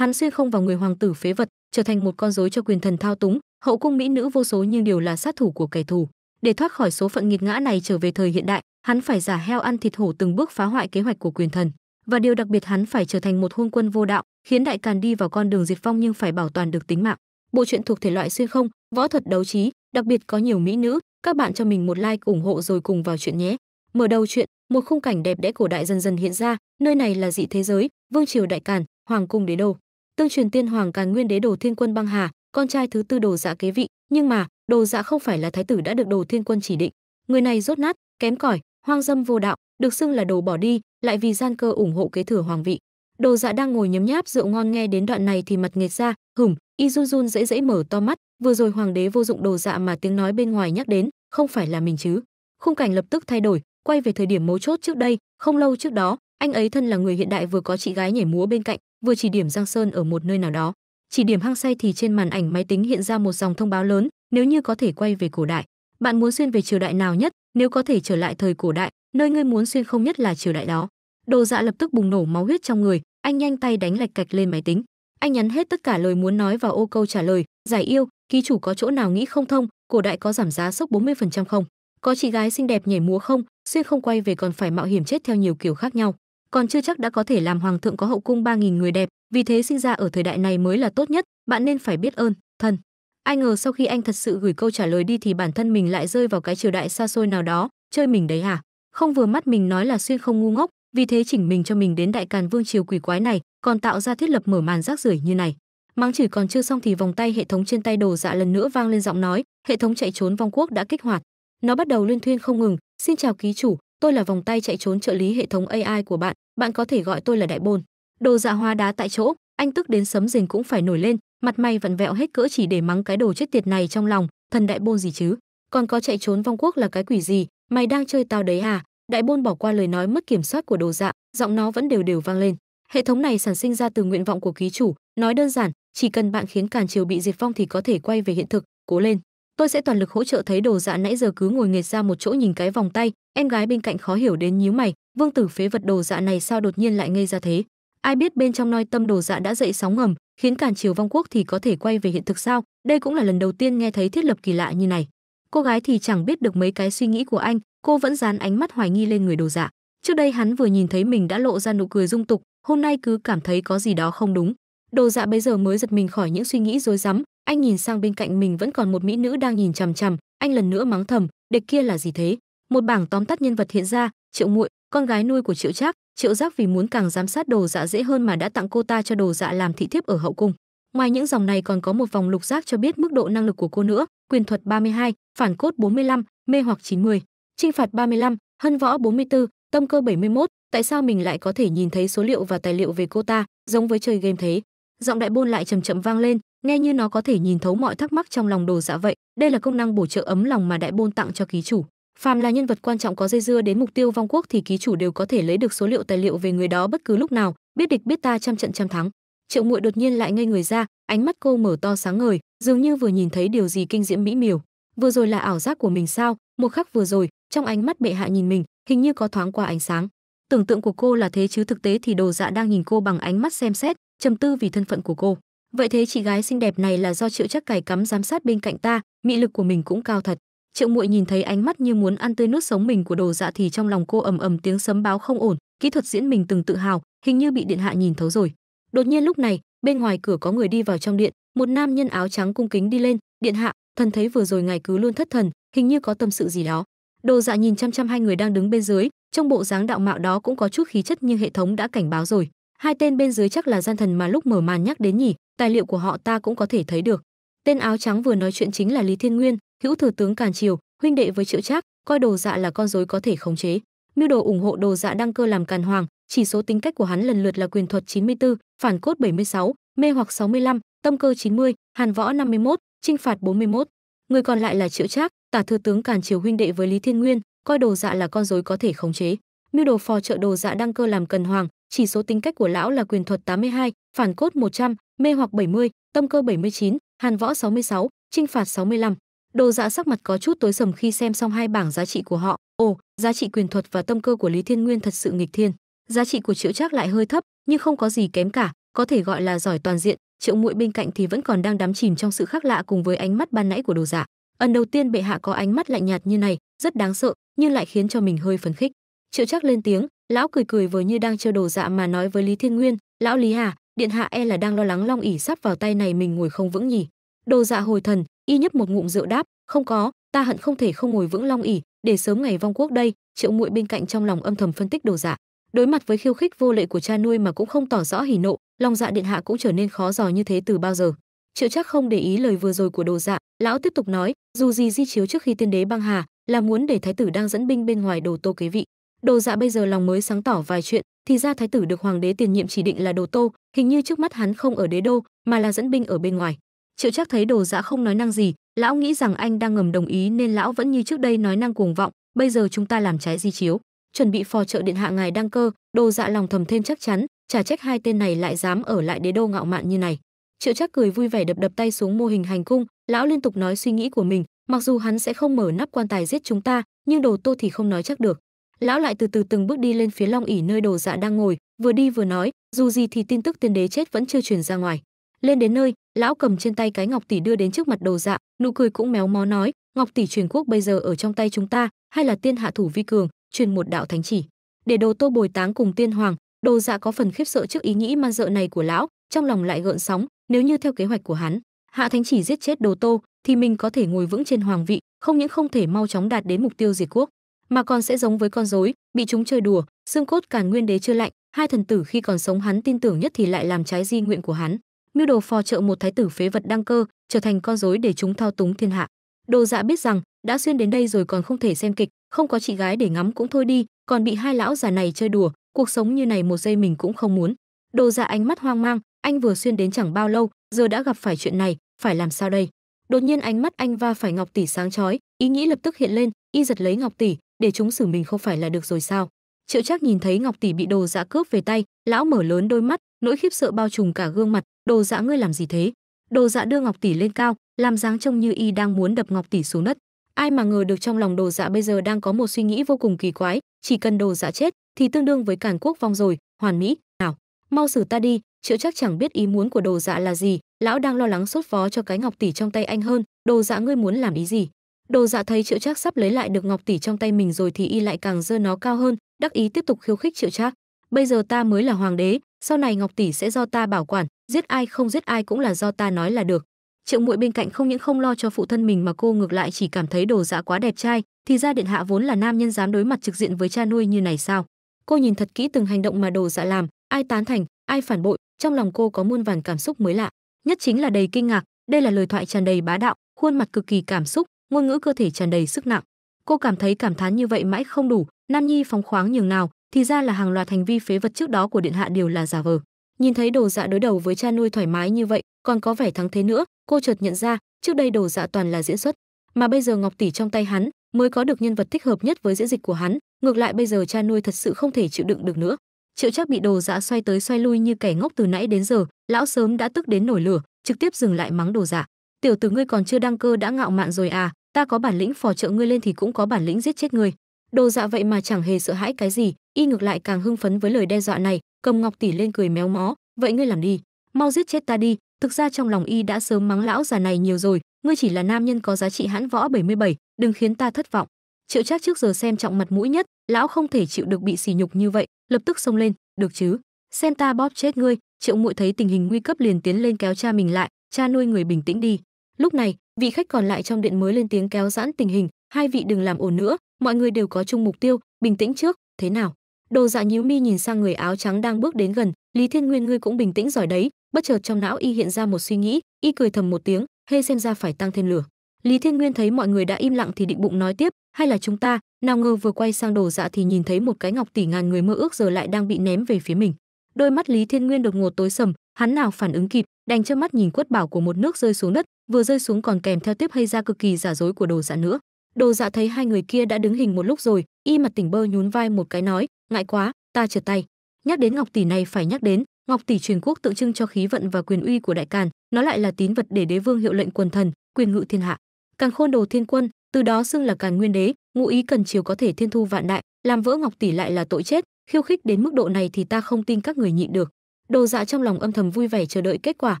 hắn xuyên không vào người hoàng tử phế vật trở thành một con rối cho quyền thần thao túng hậu cung mỹ nữ vô số nhưng đều là sát thủ của kẻ thù để thoát khỏi số phận nghiệt ngã này trở về thời hiện đại hắn phải giả heo ăn thịt hổ từng bước phá hoại kế hoạch của quyền thần và điều đặc biệt hắn phải trở thành một hôn quân vô đạo khiến đại càn đi vào con đường diệt vong nhưng phải bảo toàn được tính mạng bộ truyện thuộc thể loại xuyên không võ thuật đấu trí đặc biệt có nhiều mỹ nữ các bạn cho mình một like ủng hộ rồi cùng vào chuyện nhé mở đầu chuyện một khung cảnh đẹp đẽ cổ đại dần dần hiện ra nơi này là dị thế giới vương triều đại càn hoàng cung đế đô tương truyền tiên hoàng càn nguyên đế đồ thiên quân băng hà con trai thứ tư đồ dạ kế vị nhưng mà đồ dạ không phải là thái tử đã được đồ thiên quân chỉ định người này rốt nát kém cỏi hoang dâm vô đạo được xưng là đồ bỏ đi lại vì gian cơ ủng hộ kế thừa hoàng vị đồ dạ đang ngồi nhấm nháp rượu ngon nghe đến đoạn này thì mặt nghệt ra hửng y run run dễ dễ mở to mắt vừa rồi hoàng đế vô dụng đồ dạ mà tiếng nói bên ngoài nhắc đến không phải là mình chứ khung cảnh lập tức thay đổi quay về thời điểm mấu chốt trước đây không lâu trước đó anh ấy thân là người hiện đại vừa có chị gái nhảy múa bên cạnh vừa chỉ điểm Giang Sơn ở một nơi nào đó, chỉ điểm hang say thì trên màn ảnh máy tính hiện ra một dòng thông báo lớn, nếu như có thể quay về cổ đại, bạn muốn xuyên về triều đại nào nhất, nếu có thể trở lại thời cổ đại, nơi ngươi muốn xuyên không nhất là triều đại đó. Đồ Dạ lập tức bùng nổ máu huyết trong người, anh nhanh tay đánh lạch cạch lên máy tính. Anh nhắn hết tất cả lời muốn nói vào ô câu trả lời, "Giải yêu, ký chủ có chỗ nào nghĩ không thông, cổ đại có giảm giá sốc 40% không? Có chị gái xinh đẹp nhảy múa không, xuyên không quay về còn phải mạo hiểm chết theo nhiều kiểu khác nhau." còn chưa chắc đã có thể làm hoàng thượng có hậu cung ba nghìn người đẹp, vì thế sinh ra ở thời đại này mới là tốt nhất, bạn nên phải biết ơn, thần. Ai ngờ sau khi anh thật sự gửi câu trả lời đi thì bản thân mình lại rơi vào cái triều đại xa xôi nào đó, chơi mình đấy hả? À? Không vừa mắt mình nói là xuyên không ngu ngốc, vì thế chỉnh mình cho mình đến đại càn vương triều quỷ quái này, còn tạo ra thiết lập mở màn rác rưởi như này. Mắng chỉ còn chưa xong thì vòng tay hệ thống trên tay đồ dạ lần nữa vang lên giọng nói, hệ thống chạy trốn vong quốc đã kích hoạt. Nó bắt đầu liên thuyên không ngừng, "Xin chào ký chủ, tôi là vòng tay chạy trốn trợ lý hệ thống AI của bạn, bạn có thể gọi tôi là đại bồn. Đồ dạ hoa đá tại chỗ, anh tức đến sấm rền cũng phải nổi lên, mặt mày vặn vẹo hết cỡ chỉ để mắng cái đồ chết tiệt này trong lòng, thần đại bôn gì chứ? Còn có chạy trốn vong quốc là cái quỷ gì, mày đang chơi tao đấy à? Đại bôn bỏ qua lời nói mất kiểm soát của đồ dạ, giọng nó vẫn đều đều vang lên. Hệ thống này sản sinh ra từ nguyện vọng của ký chủ, nói đơn giản, chỉ cần bạn khiến Càn Triều bị diệt vong thì có thể quay về hiện thực, cố lên tôi sẽ toàn lực hỗ trợ thấy đồ dạ nãy giờ cứ ngồi nghệt ra một chỗ nhìn cái vòng tay em gái bên cạnh khó hiểu đến nhíu mày vương tử phế vật đồ dạ này sao đột nhiên lại ngây ra thế ai biết bên trong noi tâm đồ dạ đã dậy sóng ngầm khiến cản triều vong quốc thì có thể quay về hiện thực sao đây cũng là lần đầu tiên nghe thấy thiết lập kỳ lạ như này cô gái thì chẳng biết được mấy cái suy nghĩ của anh cô vẫn dán ánh mắt hoài nghi lên người đồ dạ trước đây hắn vừa nhìn thấy mình đã lộ ra nụ cười dung tục hôm nay cứ cảm thấy có gì đó không đúng đồ dạ bây giờ mới giật mình khỏi những suy nghĩ rối rắm anh nhìn sang bên cạnh mình vẫn còn một mỹ nữ đang nhìn chằm chằm anh lần nữa mắng thầm địch kia là gì thế một bảng tóm tắt nhân vật hiện ra triệu muội con gái nuôi của triệu trác triệu giác vì muốn càng giám sát đồ dạ dễ hơn mà đã tặng cô ta cho đồ dạ làm thị thiếp ở hậu cung ngoài những dòng này còn có một vòng lục giác cho biết mức độ năng lực của cô nữa quyền thuật 32, phản cốt 45, mê hoặc 90, trinh phạt 35, hân võ 44, tâm cơ 71, tại sao mình lại có thể nhìn thấy số liệu và tài liệu về cô ta giống với chơi game thế giọng đại bôn lại chầm chậm vang lên nghe như nó có thể nhìn thấu mọi thắc mắc trong lòng đồ dạ vậy đây là công năng bổ trợ ấm lòng mà đại bôn tặng cho ký chủ phàm là nhân vật quan trọng có dây dưa đến mục tiêu vong quốc thì ký chủ đều có thể lấy được số liệu tài liệu về người đó bất cứ lúc nào biết địch biết ta trăm trận trăm thắng triệu muội đột nhiên lại ngây người ra ánh mắt cô mở to sáng ngời dường như vừa nhìn thấy điều gì kinh diễm mỹ miều vừa rồi là ảo giác của mình sao một khắc vừa rồi trong ánh mắt bệ hạ nhìn mình hình như có thoáng qua ánh sáng tưởng tượng của cô là thế chứ thực tế thì đồ dạ đang nhìn cô bằng ánh mắt xem xét trầm tư vì thân phận của cô Vậy thế chị gái xinh đẹp này là do Triệu chắc cài cắm giám sát bên cạnh ta, mị lực của mình cũng cao thật. Triệu Muội nhìn thấy ánh mắt như muốn ăn tươi nuốt sống mình của Đồ Dạ thì trong lòng cô ầm ầm tiếng sấm báo không ổn, kỹ thuật diễn mình từng tự hào, hình như bị điện hạ nhìn thấu rồi. Đột nhiên lúc này, bên ngoài cửa có người đi vào trong điện, một nam nhân áo trắng cung kính đi lên, "Điện hạ, thần thấy vừa rồi ngài cứ luôn thất thần, hình như có tâm sự gì đó." Đồ Dạ nhìn chăm chăm hai người đang đứng bên dưới, trong bộ dáng đạo mạo đó cũng có chút khí chất nhưng hệ thống đã cảnh báo rồi. Hai tên bên dưới chắc là gian thần mà lúc mở màn nhắc đến nhỉ, tài liệu của họ ta cũng có thể thấy được. Tên áo trắng vừa nói chuyện chính là Lý Thiên Nguyên, hữu thừa tướng Càn Triều, huynh đệ với Triệu Trác, coi đồ dạ là con rối có thể khống chế. Mưu đồ ủng hộ đồ dạ đăng cơ làm Càn Hoàng, chỉ số tính cách của hắn lần lượt là quyền thuật 94, phản cốt 76, mê hoặc 65, tâm cơ 90, hàn võ 51, trinh phạt 41. Người còn lại là Triệu Trác, tả thừa tướng Càn Triều huynh đệ với Lý Thiên Nguyên, coi đồ dạ là con rối có thể khống chế. Mưu đồ phò trợ đồ dạ đăng cơ làm Cần Hoàng, chỉ số tính cách của lão là quyền thuật 82, phản cốt 100, mê hoặc 70, tâm cơ 79, hàn võ 66, trinh phạt 65. Đồ dạ sắc mặt có chút tối sầm khi xem xong hai bảng giá trị của họ. Ồ, giá trị quyền thuật và tâm cơ của Lý Thiên Nguyên thật sự nghịch thiên. Giá trị của Triệu Trác lại hơi thấp, nhưng không có gì kém cả, có thể gọi là giỏi toàn diện. Triệu Muội bên cạnh thì vẫn còn đang đắm chìm trong sự khác lạ cùng với ánh mắt ban nãy của Đồ Dạ. Ẩn đầu tiên bệ hạ có ánh mắt lạnh nhạt như này, rất đáng sợ, nhưng lại khiến cho mình hơi phấn khích. Triệu Trác lên tiếng, lão cười cười vừa như đang trêu Đồ Dạ mà nói với Lý Thiên Nguyên, "Lão Lý à, điện hạ e là đang lo lắng long ỉ sắp vào tay này mình ngồi không vững nhỉ đồ dạ hồi thần y nhấp một ngụm rượu đáp không có ta hận không thể không ngồi vững long ỉ để sớm ngày vong quốc đây triệu muội bên cạnh trong lòng âm thầm phân tích đồ dạ đối mặt với khiêu khích vô lệ của cha nuôi mà cũng không tỏ rõ hỉ nộ long dạ điện hạ cũng trở nên khó giò như thế từ bao giờ triệu chắc không để ý lời vừa rồi của đồ dạ lão tiếp tục nói dù gì di chiếu trước khi tiên đế băng hà là muốn để thái tử đang dẫn binh bên ngoài đồ tô kế vị đồ dạ bây giờ lòng mới sáng tỏ vài chuyện thì ra thái tử được hoàng đế tiền nhiệm chỉ định là đồ tô hình như trước mắt hắn không ở đế đô mà là dẫn binh ở bên ngoài triệu chắc thấy đồ dạ không nói năng gì lão nghĩ rằng anh đang ngầm đồng ý nên lão vẫn như trước đây nói năng cuồng vọng bây giờ chúng ta làm trái di chiếu chuẩn bị phò trợ điện hạ ngài đăng cơ đồ dạ lòng thầm thêm chắc chắn chả trách hai tên này lại dám ở lại đế đô ngạo mạn như này triệu chắc cười vui vẻ đập đập tay xuống mô hình hành cung lão liên tục nói suy nghĩ của mình mặc dù hắn sẽ không mở nắp quan tài giết chúng ta nhưng đồ tô thì không nói chắc được lão lại từ từ từng bước đi lên phía long ỉ nơi đồ dạ đang ngồi vừa đi vừa nói dù gì thì tin tức tiên đế chết vẫn chưa truyền ra ngoài lên đến nơi lão cầm trên tay cái ngọc tỷ đưa đến trước mặt đồ dạ nụ cười cũng méo mó nói ngọc tỷ truyền quốc bây giờ ở trong tay chúng ta hay là tiên hạ thủ vi cường truyền một đạo thánh chỉ để đồ tô bồi táng cùng tiên hoàng đồ dạ có phần khiếp sợ trước ý nghĩ man dợ này của lão trong lòng lại gợn sóng nếu như theo kế hoạch của hắn hạ thánh chỉ giết chết đồ tô thì mình có thể ngồi vững trên hoàng vị không những không thể mau chóng đạt đến mục tiêu diệt quốc mà còn sẽ giống với con rối bị chúng chơi đùa xương cốt càn nguyên đế chưa lạnh hai thần tử khi còn sống hắn tin tưởng nhất thì lại làm trái di nguyện của hắn mưu đồ phò trợ một thái tử phế vật đăng cơ trở thành con rối để chúng thao túng thiên hạ đồ dạ biết rằng đã xuyên đến đây rồi còn không thể xem kịch không có chị gái để ngắm cũng thôi đi còn bị hai lão già này chơi đùa cuộc sống như này một giây mình cũng không muốn đồ dạ ánh mắt hoang mang anh vừa xuyên đến chẳng bao lâu giờ đã gặp phải chuyện này phải làm sao đây đột nhiên ánh mắt anh va phải ngọc tỷ sáng chói ý nghĩ lập tức hiện lên y giật lấy ngọc tỷ để chúng xử mình không phải là được rồi sao triệu trác nhìn thấy ngọc tỷ bị đồ dạ cướp về tay lão mở lớn đôi mắt nỗi khiếp sợ bao trùm cả gương mặt đồ dạ ngươi làm gì thế đồ dạ đưa ngọc tỷ lên cao làm dáng trông như y đang muốn đập ngọc tỷ xuống đất ai mà ngờ được trong lòng đồ dạ bây giờ đang có một suy nghĩ vô cùng kỳ quái chỉ cần đồ dạ chết thì tương đương với cản quốc vong rồi hoàn mỹ nào mau xử ta đi triệu chắc chẳng biết ý muốn của đồ dạ là gì lão đang lo lắng sốt phó cho cái ngọc tỷ trong tay anh hơn đồ dạ ngươi muốn làm ý gì Đồ Dạ thấy Triệu Trác sắp lấy lại được ngọc tỷ trong tay mình rồi thì y lại càng dơ nó cao hơn, đắc ý tiếp tục khiêu khích Triệu Trác. Bây giờ ta mới là hoàng đế, sau này ngọc tỷ sẽ do ta bảo quản, giết ai không giết ai cũng là do ta nói là được. Triệu Muội bên cạnh không những không lo cho phụ thân mình mà cô ngược lại chỉ cảm thấy Đồ Dạ quá đẹp trai, thì ra điện hạ vốn là nam nhân dám đối mặt trực diện với cha nuôi như này sao? Cô nhìn thật kỹ từng hành động mà Đồ Dạ làm, ai tán thành, ai phản bội, trong lòng cô có muôn vàn cảm xúc mới lạ, nhất chính là đầy kinh ngạc, đây là lời thoại tràn đầy bá đạo, khuôn mặt cực kỳ cảm xúc, ngôn ngữ cơ thể tràn đầy sức nặng cô cảm thấy cảm thán như vậy mãi không đủ nam nhi phóng khoáng nhường nào thì ra là hàng loạt hành vi phế vật trước đó của điện hạ đều là giả vờ nhìn thấy đồ dạ đối đầu với cha nuôi thoải mái như vậy còn có vẻ thắng thế nữa cô chợt nhận ra trước đây đồ dạ toàn là diễn xuất mà bây giờ ngọc tỷ trong tay hắn mới có được nhân vật thích hợp nhất với diễn dịch của hắn ngược lại bây giờ cha nuôi thật sự không thể chịu đựng được nữa triệu chắc bị đồ dạ xoay tới xoay lui như kẻ ngốc từ nãy đến giờ lão sớm đã tức đến nổi lửa trực tiếp dừng lại mắng đồ dạ tiểu tử ngươi còn chưa đăng cơ đã ngạo mạn rồi à ta có bản lĩnh phò trợ ngươi lên thì cũng có bản lĩnh giết chết ngươi đồ dạ vậy mà chẳng hề sợ hãi cái gì y ngược lại càng hưng phấn với lời đe dọa này cầm ngọc tỷ lên cười méo mó vậy ngươi làm đi mau giết chết ta đi thực ra trong lòng y đã sớm mắng lão già này nhiều rồi ngươi chỉ là nam nhân có giá trị hãn võ 77, đừng khiến ta thất vọng triệu trác trước giờ xem trọng mặt mũi nhất lão không thể chịu được bị sỉ nhục như vậy lập tức xông lên được chứ xem ta bóp chết ngươi triệu muội thấy tình hình nguy cấp liền tiến lên kéo cha mình lại cha nuôi người bình tĩnh đi lúc này vị khách còn lại trong điện mới lên tiếng kéo giãn tình hình hai vị đừng làm ồn nữa mọi người đều có chung mục tiêu bình tĩnh trước thế nào đồ dạ nhíu mi nhìn sang người áo trắng đang bước đến gần lý thiên nguyên ngươi cũng bình tĩnh giỏi đấy bất chợt trong não y hiện ra một suy nghĩ y cười thầm một tiếng hê xem ra phải tăng thêm lửa lý thiên nguyên thấy mọi người đã im lặng thì định bụng nói tiếp hay là chúng ta nào ngờ vừa quay sang đồ dạ thì nhìn thấy một cái ngọc tỷ ngàn người mơ ước giờ lại đang bị ném về phía mình đôi mắt lý thiên nguyên đột ngột tối sầm hắn nào phản ứng kịp đành trơ mắt nhìn quất bảo của một nước rơi xuống đất vừa rơi xuống còn kèm theo tiếp hay ra cực kỳ giả dối của đồ dạ nữa đồ dạ thấy hai người kia đã đứng hình một lúc rồi y mặt tỉnh bơ nhún vai một cái nói ngại quá ta trượt tay nhắc đến ngọc tỷ này phải nhắc đến ngọc tỷ truyền quốc tượng trưng cho khí vận và quyền uy của đại càn nó lại là tín vật để đế vương hiệu lệnh quần thần quyền ngự thiên hạ càng khôn đồ thiên quân từ đó xưng là càn nguyên đế ngụ ý cần chiều có thể thiên thu vạn đại làm vỡ ngọc tỷ lại là tội chết khiêu khích đến mức độ này thì ta không tin các người nhịn được Đồ Dạ trong lòng âm thầm vui vẻ chờ đợi kết quả,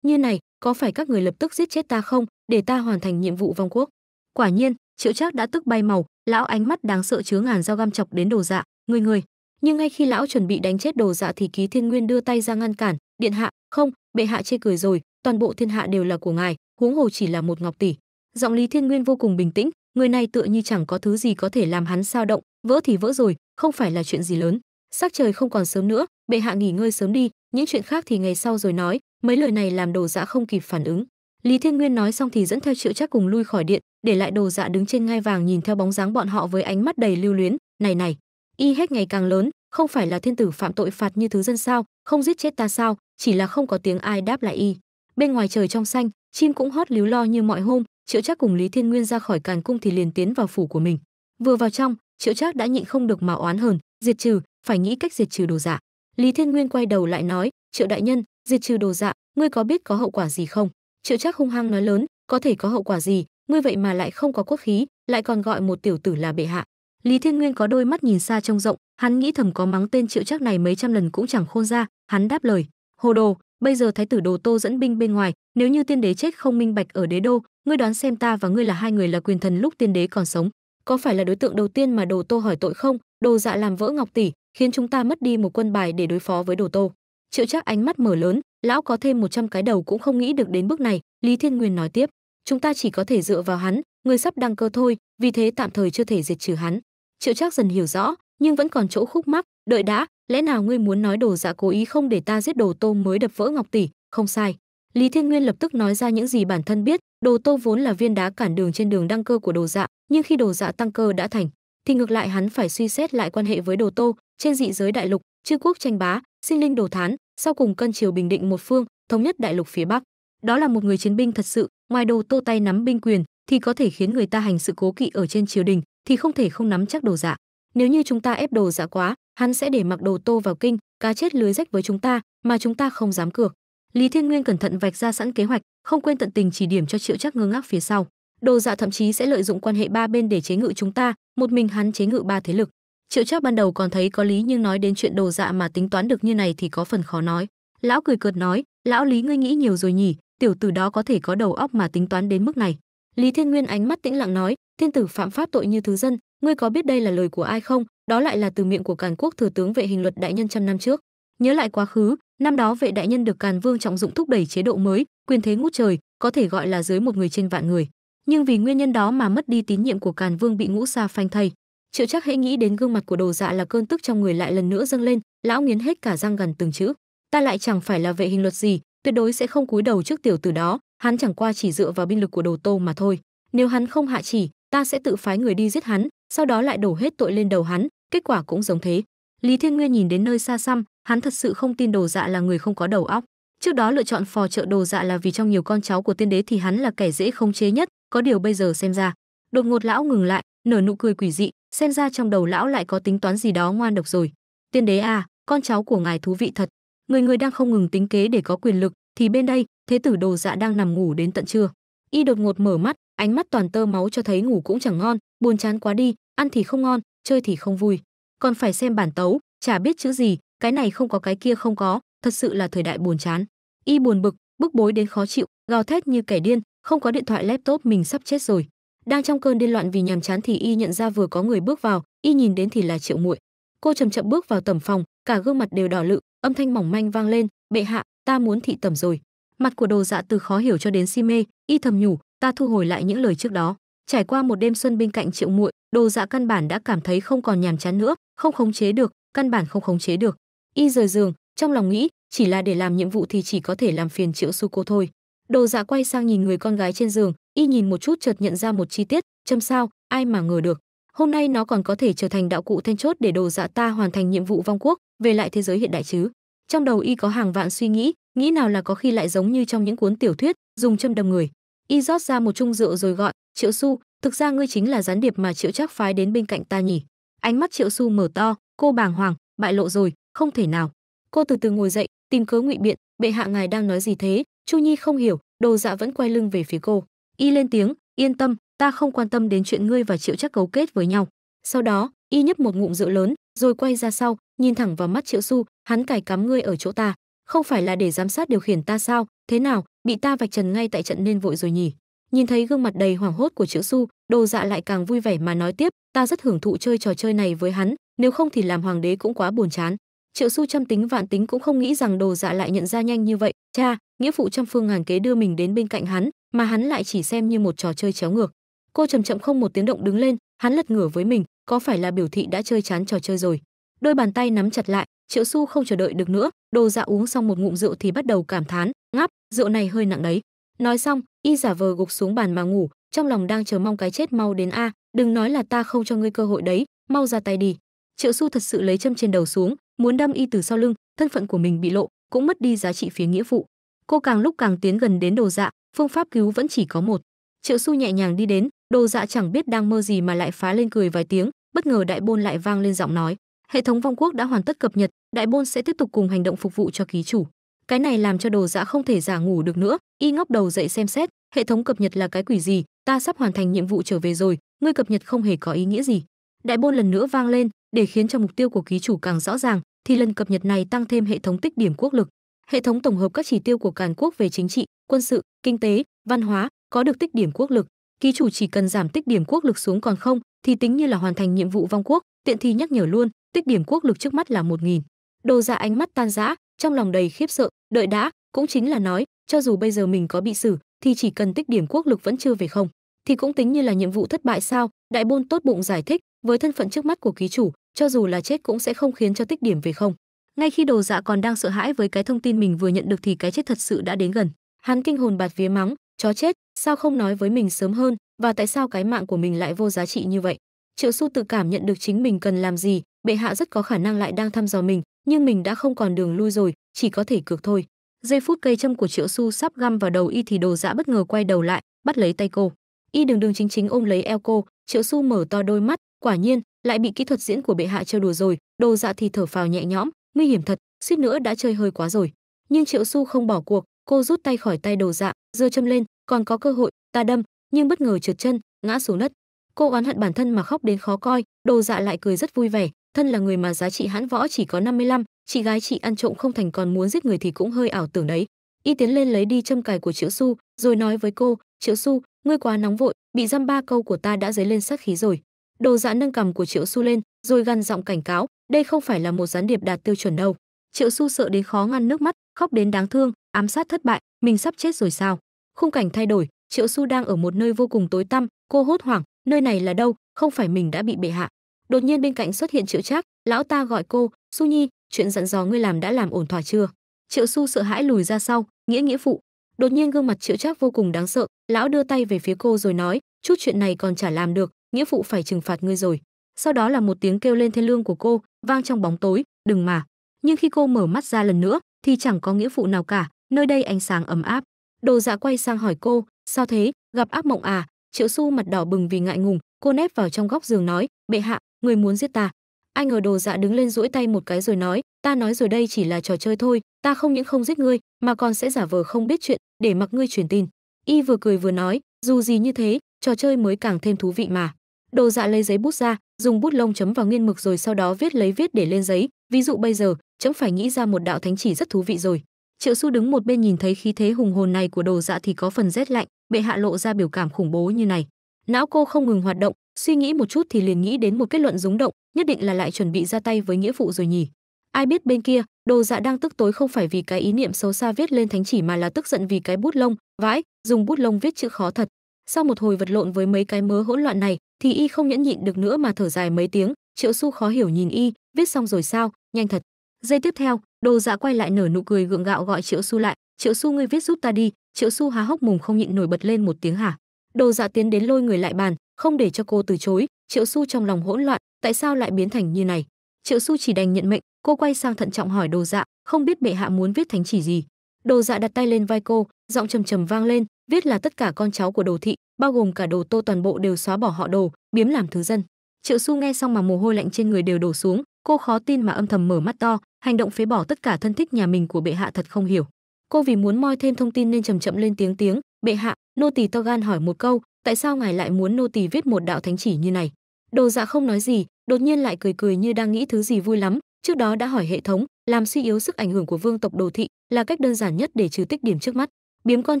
như này, có phải các người lập tức giết chết ta không, để ta hoàn thành nhiệm vụ vong quốc. Quả nhiên, Triệu Trác đã tức bay màu, lão ánh mắt đáng sợ chứa ngàn dao găm chọc đến Đồ Dạ, người người. Nhưng ngay khi lão chuẩn bị đánh chết Đồ Dạ thì Ký Thiên Nguyên đưa tay ra ngăn cản, "Điện hạ, không, bệ hạ chê cười rồi, toàn bộ thiên hạ đều là của ngài, huống hồ chỉ là một ngọc tỷ." Giọng Lý Thiên Nguyên vô cùng bình tĩnh, người này tựa như chẳng có thứ gì có thể làm hắn sao động, vỡ thì vỡ rồi, không phải là chuyện gì lớn. Sắc trời không còn sớm nữa, bệ hạ nghỉ ngơi sớm đi những chuyện khác thì ngày sau rồi nói mấy lời này làm đồ dạ không kịp phản ứng lý thiên nguyên nói xong thì dẫn theo triệu trác cùng lui khỏi điện để lại đồ dạ đứng trên ngai vàng nhìn theo bóng dáng bọn họ với ánh mắt đầy lưu luyến này này y hết ngày càng lớn không phải là thiên tử phạm tội phạt như thứ dân sao không giết chết ta sao chỉ là không có tiếng ai đáp lại y bên ngoài trời trong xanh chim cũng hót líu lo như mọi hôm triệu trác cùng lý thiên nguyên ra khỏi càn cung thì liền tiến vào phủ của mình vừa vào trong triệu trác đã nhịn không được mà oán hờn diệt trừ phải nghĩ cách diệt trừ đồ giả dạ lý thiên nguyên quay đầu lại nói triệu đại nhân diệt trừ đồ dạ ngươi có biết có hậu quả gì không triệu trác hung hăng nói lớn có thể có hậu quả gì ngươi vậy mà lại không có quốc khí lại còn gọi một tiểu tử là bệ hạ lý thiên nguyên có đôi mắt nhìn xa trông rộng hắn nghĩ thầm có mắng tên triệu trác này mấy trăm lần cũng chẳng khôn ra hắn đáp lời hồ đồ bây giờ thái tử đồ tô dẫn binh bên ngoài nếu như tiên đế chết không minh bạch ở đế đô ngươi đoán xem ta và ngươi là hai người là quyền thần lúc tiên đế còn sống có phải là đối tượng đầu tiên mà đồ tô hỏi tội không đồ dạ làm vỡ ngọc tỷ khiến chúng ta mất đi một quân bài để đối phó với Đồ Tô. Triệu Trác ánh mắt mở lớn, lão có thêm 100 cái đầu cũng không nghĩ được đến bước này, Lý Thiên Nguyên nói tiếp, chúng ta chỉ có thể dựa vào hắn, người sắp đăng cơ thôi, vì thế tạm thời chưa thể diệt trừ hắn. Triệu Trác dần hiểu rõ, nhưng vẫn còn chỗ khúc mắc, đợi đã, lẽ nào ngươi muốn nói Đồ Dạ cố ý không để ta giết Đồ Tô mới đập vỡ Ngọc tỷ, không sai. Lý Thiên Nguyên lập tức nói ra những gì bản thân biết, Đồ Tô vốn là viên đá cản đường trên đường đăng cơ của Đồ Dạ, nhưng khi Đồ Dạ tăng cơ đã thành, thì ngược lại hắn phải suy xét lại quan hệ với Đồ Tô, trên dị giới đại lục chư quốc tranh bá sinh linh đồ thán sau cùng cân triều bình định một phương thống nhất đại lục phía bắc đó là một người chiến binh thật sự ngoài đồ tô tay nắm binh quyền thì có thể khiến người ta hành sự cố kỵ ở trên triều đình thì không thể không nắm chắc đồ dạ nếu như chúng ta ép đồ dạ quá hắn sẽ để mặc đồ tô vào kinh cá chết lưới rách với chúng ta mà chúng ta không dám cược lý thiên nguyên cẩn thận vạch ra sẵn kế hoạch không quên tận tình chỉ điểm cho triệu chắc ngơ ngác phía sau đồ dạ thậm chí sẽ lợi dụng quan hệ ba bên để chế ngự chúng ta một mình hắn chế ngự ba thế lực triệu chắc ban đầu còn thấy có lý nhưng nói đến chuyện đồ dạ mà tính toán được như này thì có phần khó nói lão cười cợt nói lão lý ngươi nghĩ nhiều rồi nhỉ tiểu tử đó có thể có đầu óc mà tính toán đến mức này lý thiên nguyên ánh mắt tĩnh lặng nói thiên tử phạm pháp tội như thứ dân ngươi có biết đây là lời của ai không đó lại là từ miệng của càn quốc thừa tướng vệ hình luật đại nhân trăm năm trước nhớ lại quá khứ năm đó vệ đại nhân được càn vương trọng dụng thúc đẩy chế độ mới quyền thế ngút trời có thể gọi là dưới một người trên vạn người nhưng vì nguyên nhân đó mà mất đi tín nhiệm của càn vương bị ngũ sa phanh thây triệu chắc hãy nghĩ đến gương mặt của đồ dạ là cơn tức trong người lại lần nữa dâng lên lão nghiến hết cả răng gần từng chữ ta lại chẳng phải là vệ hình luật gì tuyệt đối sẽ không cúi đầu trước tiểu tử đó hắn chẳng qua chỉ dựa vào binh lực của đồ tô mà thôi nếu hắn không hạ chỉ ta sẽ tự phái người đi giết hắn sau đó lại đổ hết tội lên đầu hắn kết quả cũng giống thế lý thiên nguyên nhìn đến nơi xa xăm hắn thật sự không tin đồ dạ là người không có đầu óc trước đó lựa chọn phò trợ đồ dạ là vì trong nhiều con cháu của tiên đế thì hắn là kẻ dễ khống chế nhất có điều bây giờ xem ra đột ngột lão ngừng lại nở nụ cười quỷ dị xem ra trong đầu lão lại có tính toán gì đó ngoan độc rồi. Tiên đế à, con cháu của ngài thú vị thật. Người người đang không ngừng tính kế để có quyền lực, thì bên đây, thế tử đồ dạ đang nằm ngủ đến tận trưa. Y đột ngột mở mắt, ánh mắt toàn tơ máu cho thấy ngủ cũng chẳng ngon, buồn chán quá đi, ăn thì không ngon, chơi thì không vui. Còn phải xem bản tấu, chả biết chữ gì, cái này không có cái kia không có, thật sự là thời đại buồn chán. Y buồn bực, bức bối đến khó chịu, gào thét như kẻ điên, không có điện thoại laptop mình sắp chết rồi đang trong cơn điên loạn vì nhàm chán thì y nhận ra vừa có người bước vào y nhìn đến thì là triệu muội cô chậm chậm bước vào tầm phòng cả gương mặt đều đỏ lự âm thanh mỏng manh vang lên bệ hạ ta muốn thị tầm rồi mặt của đồ dạ từ khó hiểu cho đến si mê y thầm nhủ ta thu hồi lại những lời trước đó trải qua một đêm xuân bên cạnh triệu muội đồ dạ căn bản đã cảm thấy không còn nhàm chán nữa không khống chế được căn bản không khống chế được y rời giường trong lòng nghĩ chỉ là để làm nhiệm vụ thì chỉ có thể làm phiền triệu su cô thôi đồ dạ quay sang nhìn người con gái trên giường y nhìn một chút chợt nhận ra một chi tiết châm sao ai mà ngờ được hôm nay nó còn có thể trở thành đạo cụ then chốt để đồ dạ ta hoàn thành nhiệm vụ vong quốc về lại thế giới hiện đại chứ trong đầu y có hàng vạn suy nghĩ nghĩ nào là có khi lại giống như trong những cuốn tiểu thuyết dùng châm đâm người y rót ra một chung rượu rồi gọi triệu su thực ra ngươi chính là gián điệp mà triệu trác phái đến bên cạnh ta nhỉ ánh mắt triệu su mở to cô bàng hoàng bại lộ rồi không thể nào cô từ từ ngồi dậy tìm cớ ngụy biện bệ hạ ngài đang nói gì thế chu nhi không hiểu đồ dạ vẫn quay lưng về phía cô y lên tiếng yên tâm ta không quan tâm đến chuyện ngươi và triệu chắc cấu kết với nhau sau đó y nhấp một ngụm rượu lớn rồi quay ra sau nhìn thẳng vào mắt triệu su hắn cài cắm ngươi ở chỗ ta không phải là để giám sát điều khiển ta sao thế nào bị ta vạch trần ngay tại trận nên vội rồi nhỉ nhìn thấy gương mặt đầy hoảng hốt của triệu su đồ dạ lại càng vui vẻ mà nói tiếp ta rất hưởng thụ chơi trò chơi này với hắn nếu không thì làm hoàng đế cũng quá buồn chán triệu su trăm tính vạn tính cũng không nghĩ rằng đồ dạ lại nhận ra nhanh như vậy cha nghĩa phụ trăm phương ngàn kế đưa mình đến bên cạnh hắn mà hắn lại chỉ xem như một trò chơi chéo ngược cô chậm chậm không một tiếng động đứng lên hắn lật ngửa với mình có phải là biểu thị đã chơi chán trò chơi rồi đôi bàn tay nắm chặt lại triệu su không chờ đợi được nữa đồ dạ uống xong một ngụm rượu thì bắt đầu cảm thán ngáp rượu này hơi nặng đấy nói xong y giả vờ gục xuống bàn mà ngủ trong lòng đang chờ mong cái chết mau đến a đừng nói là ta không cho ngươi cơ hội đấy mau ra tay đi triệu su thật sự lấy châm trên đầu xuống muốn đâm y từ sau lưng thân phận của mình bị lộ cũng mất đi giá trị phía nghĩa phụ. cô càng lúc càng tiến gần đến đồ dạ phương pháp cứu vẫn chỉ có một triệu xu nhẹ nhàng đi đến đồ dạ chẳng biết đang mơ gì mà lại phá lên cười vài tiếng bất ngờ đại bôn lại vang lên giọng nói hệ thống vong quốc đã hoàn tất cập nhật đại bôn sẽ tiếp tục cùng hành động phục vụ cho ký chủ cái này làm cho đồ dạ không thể giả ngủ được nữa y ngóc đầu dậy xem xét hệ thống cập nhật là cái quỷ gì ta sắp hoàn thành nhiệm vụ trở về rồi ngươi cập nhật không hề có ý nghĩa gì đại bôn lần nữa vang lên để khiến cho mục tiêu của ký chủ càng rõ ràng thì lần cập nhật này tăng thêm hệ thống tích điểm quốc lực hệ thống tổng hợp các chỉ tiêu của càn quốc về chính trị quân sự, kinh tế, văn hóa có được tích điểm quốc lực. Ký chủ chỉ cần giảm tích điểm quốc lực xuống còn không thì tính như là hoàn thành nhiệm vụ vong quốc, tiện thì nhắc nhở luôn, tích điểm quốc lực trước mắt là 1000. Đồ Dạ ánh mắt tan rã, trong lòng đầy khiếp sợ, đợi đã, cũng chính là nói, cho dù bây giờ mình có bị xử thì chỉ cần tích điểm quốc lực vẫn chưa về không, thì cũng tính như là nhiệm vụ thất bại sao? Đại Bôn tốt bụng giải thích, với thân phận trước mắt của ký chủ, cho dù là chết cũng sẽ không khiến cho tích điểm về không. Ngay khi Đồ Dạ còn đang sợ hãi với cái thông tin mình vừa nhận được thì cái chết thật sự đã đến gần. Hắn kinh hồn bạt vía mắng, chó chết, sao không nói với mình sớm hơn và tại sao cái mạng của mình lại vô giá trị như vậy? Triệu su tự cảm nhận được chính mình cần làm gì, bệ hạ rất có khả năng lại đang thăm dò mình, nhưng mình đã không còn đường lui rồi, chỉ có thể cược thôi. Giây phút cây châm của Triệu su sắp găm vào đầu y thì Đồ Dã bất ngờ quay đầu lại, bắt lấy tay cô. Y đường đường chính chính ôm lấy eo cô, Triệu su mở to đôi mắt, quả nhiên lại bị kỹ thuật diễn của bệ hạ trêu đùa rồi, Đồ Dạ thì thở phào nhẹ nhõm, nguy hiểm thật, suýt nữa đã chơi hơi quá rồi. Nhưng Triệu su không bỏ cuộc, cô rút tay khỏi tay đồ dạ giơ châm lên còn có cơ hội ta đâm nhưng bất ngờ trượt chân ngã xuống đất cô oán hận bản thân mà khóc đến khó coi đồ dạ lại cười rất vui vẻ thân là người mà giá trị hãn võ chỉ có 55, chị gái chị ăn trộm không thành còn muốn giết người thì cũng hơi ảo tưởng đấy y tiến lên lấy đi châm cài của triệu su, rồi nói với cô triệu su, ngươi quá nóng vội bị dăm ba câu của ta đã dấy lên sát khí rồi đồ dạ nâng cầm của triệu su lên rồi gằn giọng cảnh cáo đây không phải là một gián điệp đạt tiêu chuẩn đâu triệu su sợ đến khó ngăn nước mắt khóc đến đáng thương ám sát thất bại mình sắp chết rồi sao khung cảnh thay đổi triệu su đang ở một nơi vô cùng tối tăm cô hốt hoảng nơi này là đâu không phải mình đã bị bệ hạ đột nhiên bên cạnh xuất hiện triệu trác lão ta gọi cô su nhi chuyện dặn dò ngươi làm đã làm ổn thỏa chưa triệu su sợ hãi lùi ra sau nghĩa nghĩa phụ đột nhiên gương mặt triệu trác vô cùng đáng sợ lão đưa tay về phía cô rồi nói chút chuyện này còn chả làm được nghĩa phụ phải trừng phạt ngươi rồi sau đó là một tiếng kêu lên thê lương của cô vang trong bóng tối đừng mà nhưng khi cô mở mắt ra lần nữa thì chẳng có nghĩa phụ nào cả nơi đây ánh sáng ấm áp. Đồ dạ quay sang hỏi cô, sao thế, gặp ác mộng à? Triệu Su mặt đỏ bừng vì ngại ngùng, cô nép vào trong góc giường nói, bệ hạ, người muốn giết ta. Anh ngờ đồ dạ đứng lên duỗi tay một cái rồi nói, ta nói rồi đây chỉ là trò chơi thôi, ta không những không giết ngươi, mà còn sẽ giả vờ không biết chuyện, để mặc ngươi truyền tin. Y vừa cười vừa nói, dù gì như thế, trò chơi mới càng thêm thú vị mà. Đồ dạ lấy giấy bút ra, dùng bút lông chấm vào nguyên mực rồi sau đó viết lấy viết để lên giấy, ví dụ bây giờ, chấm phải nghĩ ra một đạo thánh chỉ rất thú vị rồi. Triệu Xu đứng một bên nhìn thấy khí thế hùng hồn này của Đồ Dạ thì có phần rét lạnh, bệ hạ lộ ra biểu cảm khủng bố như này. Não cô không ngừng hoạt động, suy nghĩ một chút thì liền nghĩ đến một kết luận rúng động, nhất định là lại chuẩn bị ra tay với nghĩa phụ rồi nhỉ. Ai biết bên kia, Đồ Dạ đang tức tối không phải vì cái ý niệm xấu xa viết lên thánh chỉ mà là tức giận vì cái bút lông, vãi, dùng bút lông viết chữ khó thật. Sau một hồi vật lộn với mấy cái mớ hỗn loạn này, thì y không nhẫn nhịn được nữa mà thở dài mấy tiếng, Triệu Xu khó hiểu nhìn y, viết xong rồi sao, nhanh thật. Giây tiếp theo, Đồ dạ quay lại nở nụ cười gượng gạo gọi Triệu Su lại, "Triệu Su ngươi viết giúp ta đi." Triệu Su há hốc mồm không nhịn nổi bật lên một tiếng hả. Đồ dạ tiến đến lôi người lại bàn, không để cho cô từ chối, Triệu Su trong lòng hỗn loạn, tại sao lại biến thành như này? Triệu Su chỉ đành nhận mệnh, cô quay sang thận trọng hỏi Đồ dạ, không biết bệ hạ muốn viết thánh chỉ gì. Đồ dạ đặt tay lên vai cô, giọng trầm trầm vang lên, viết là tất cả con cháu của Đồ thị, bao gồm cả Đồ Tô toàn bộ đều xóa bỏ họ Đồ, biếm làm thứ dân. Triệu Su nghe xong mà mồ hôi lạnh trên người đều đổ xuống, cô khó tin mà âm thầm mở mắt to hành động phế bỏ tất cả thân thích nhà mình của bệ hạ thật không hiểu cô vì muốn moi thêm thông tin nên chầm chậm lên tiếng tiếng bệ hạ nô tỳ to gan hỏi một câu tại sao ngài lại muốn nô tỳ viết một đạo thánh chỉ như này đồ dạ không nói gì đột nhiên lại cười cười như đang nghĩ thứ gì vui lắm trước đó đã hỏi hệ thống làm suy yếu sức ảnh hưởng của vương tộc đồ thị là cách đơn giản nhất để trừ tích điểm trước mắt biếm con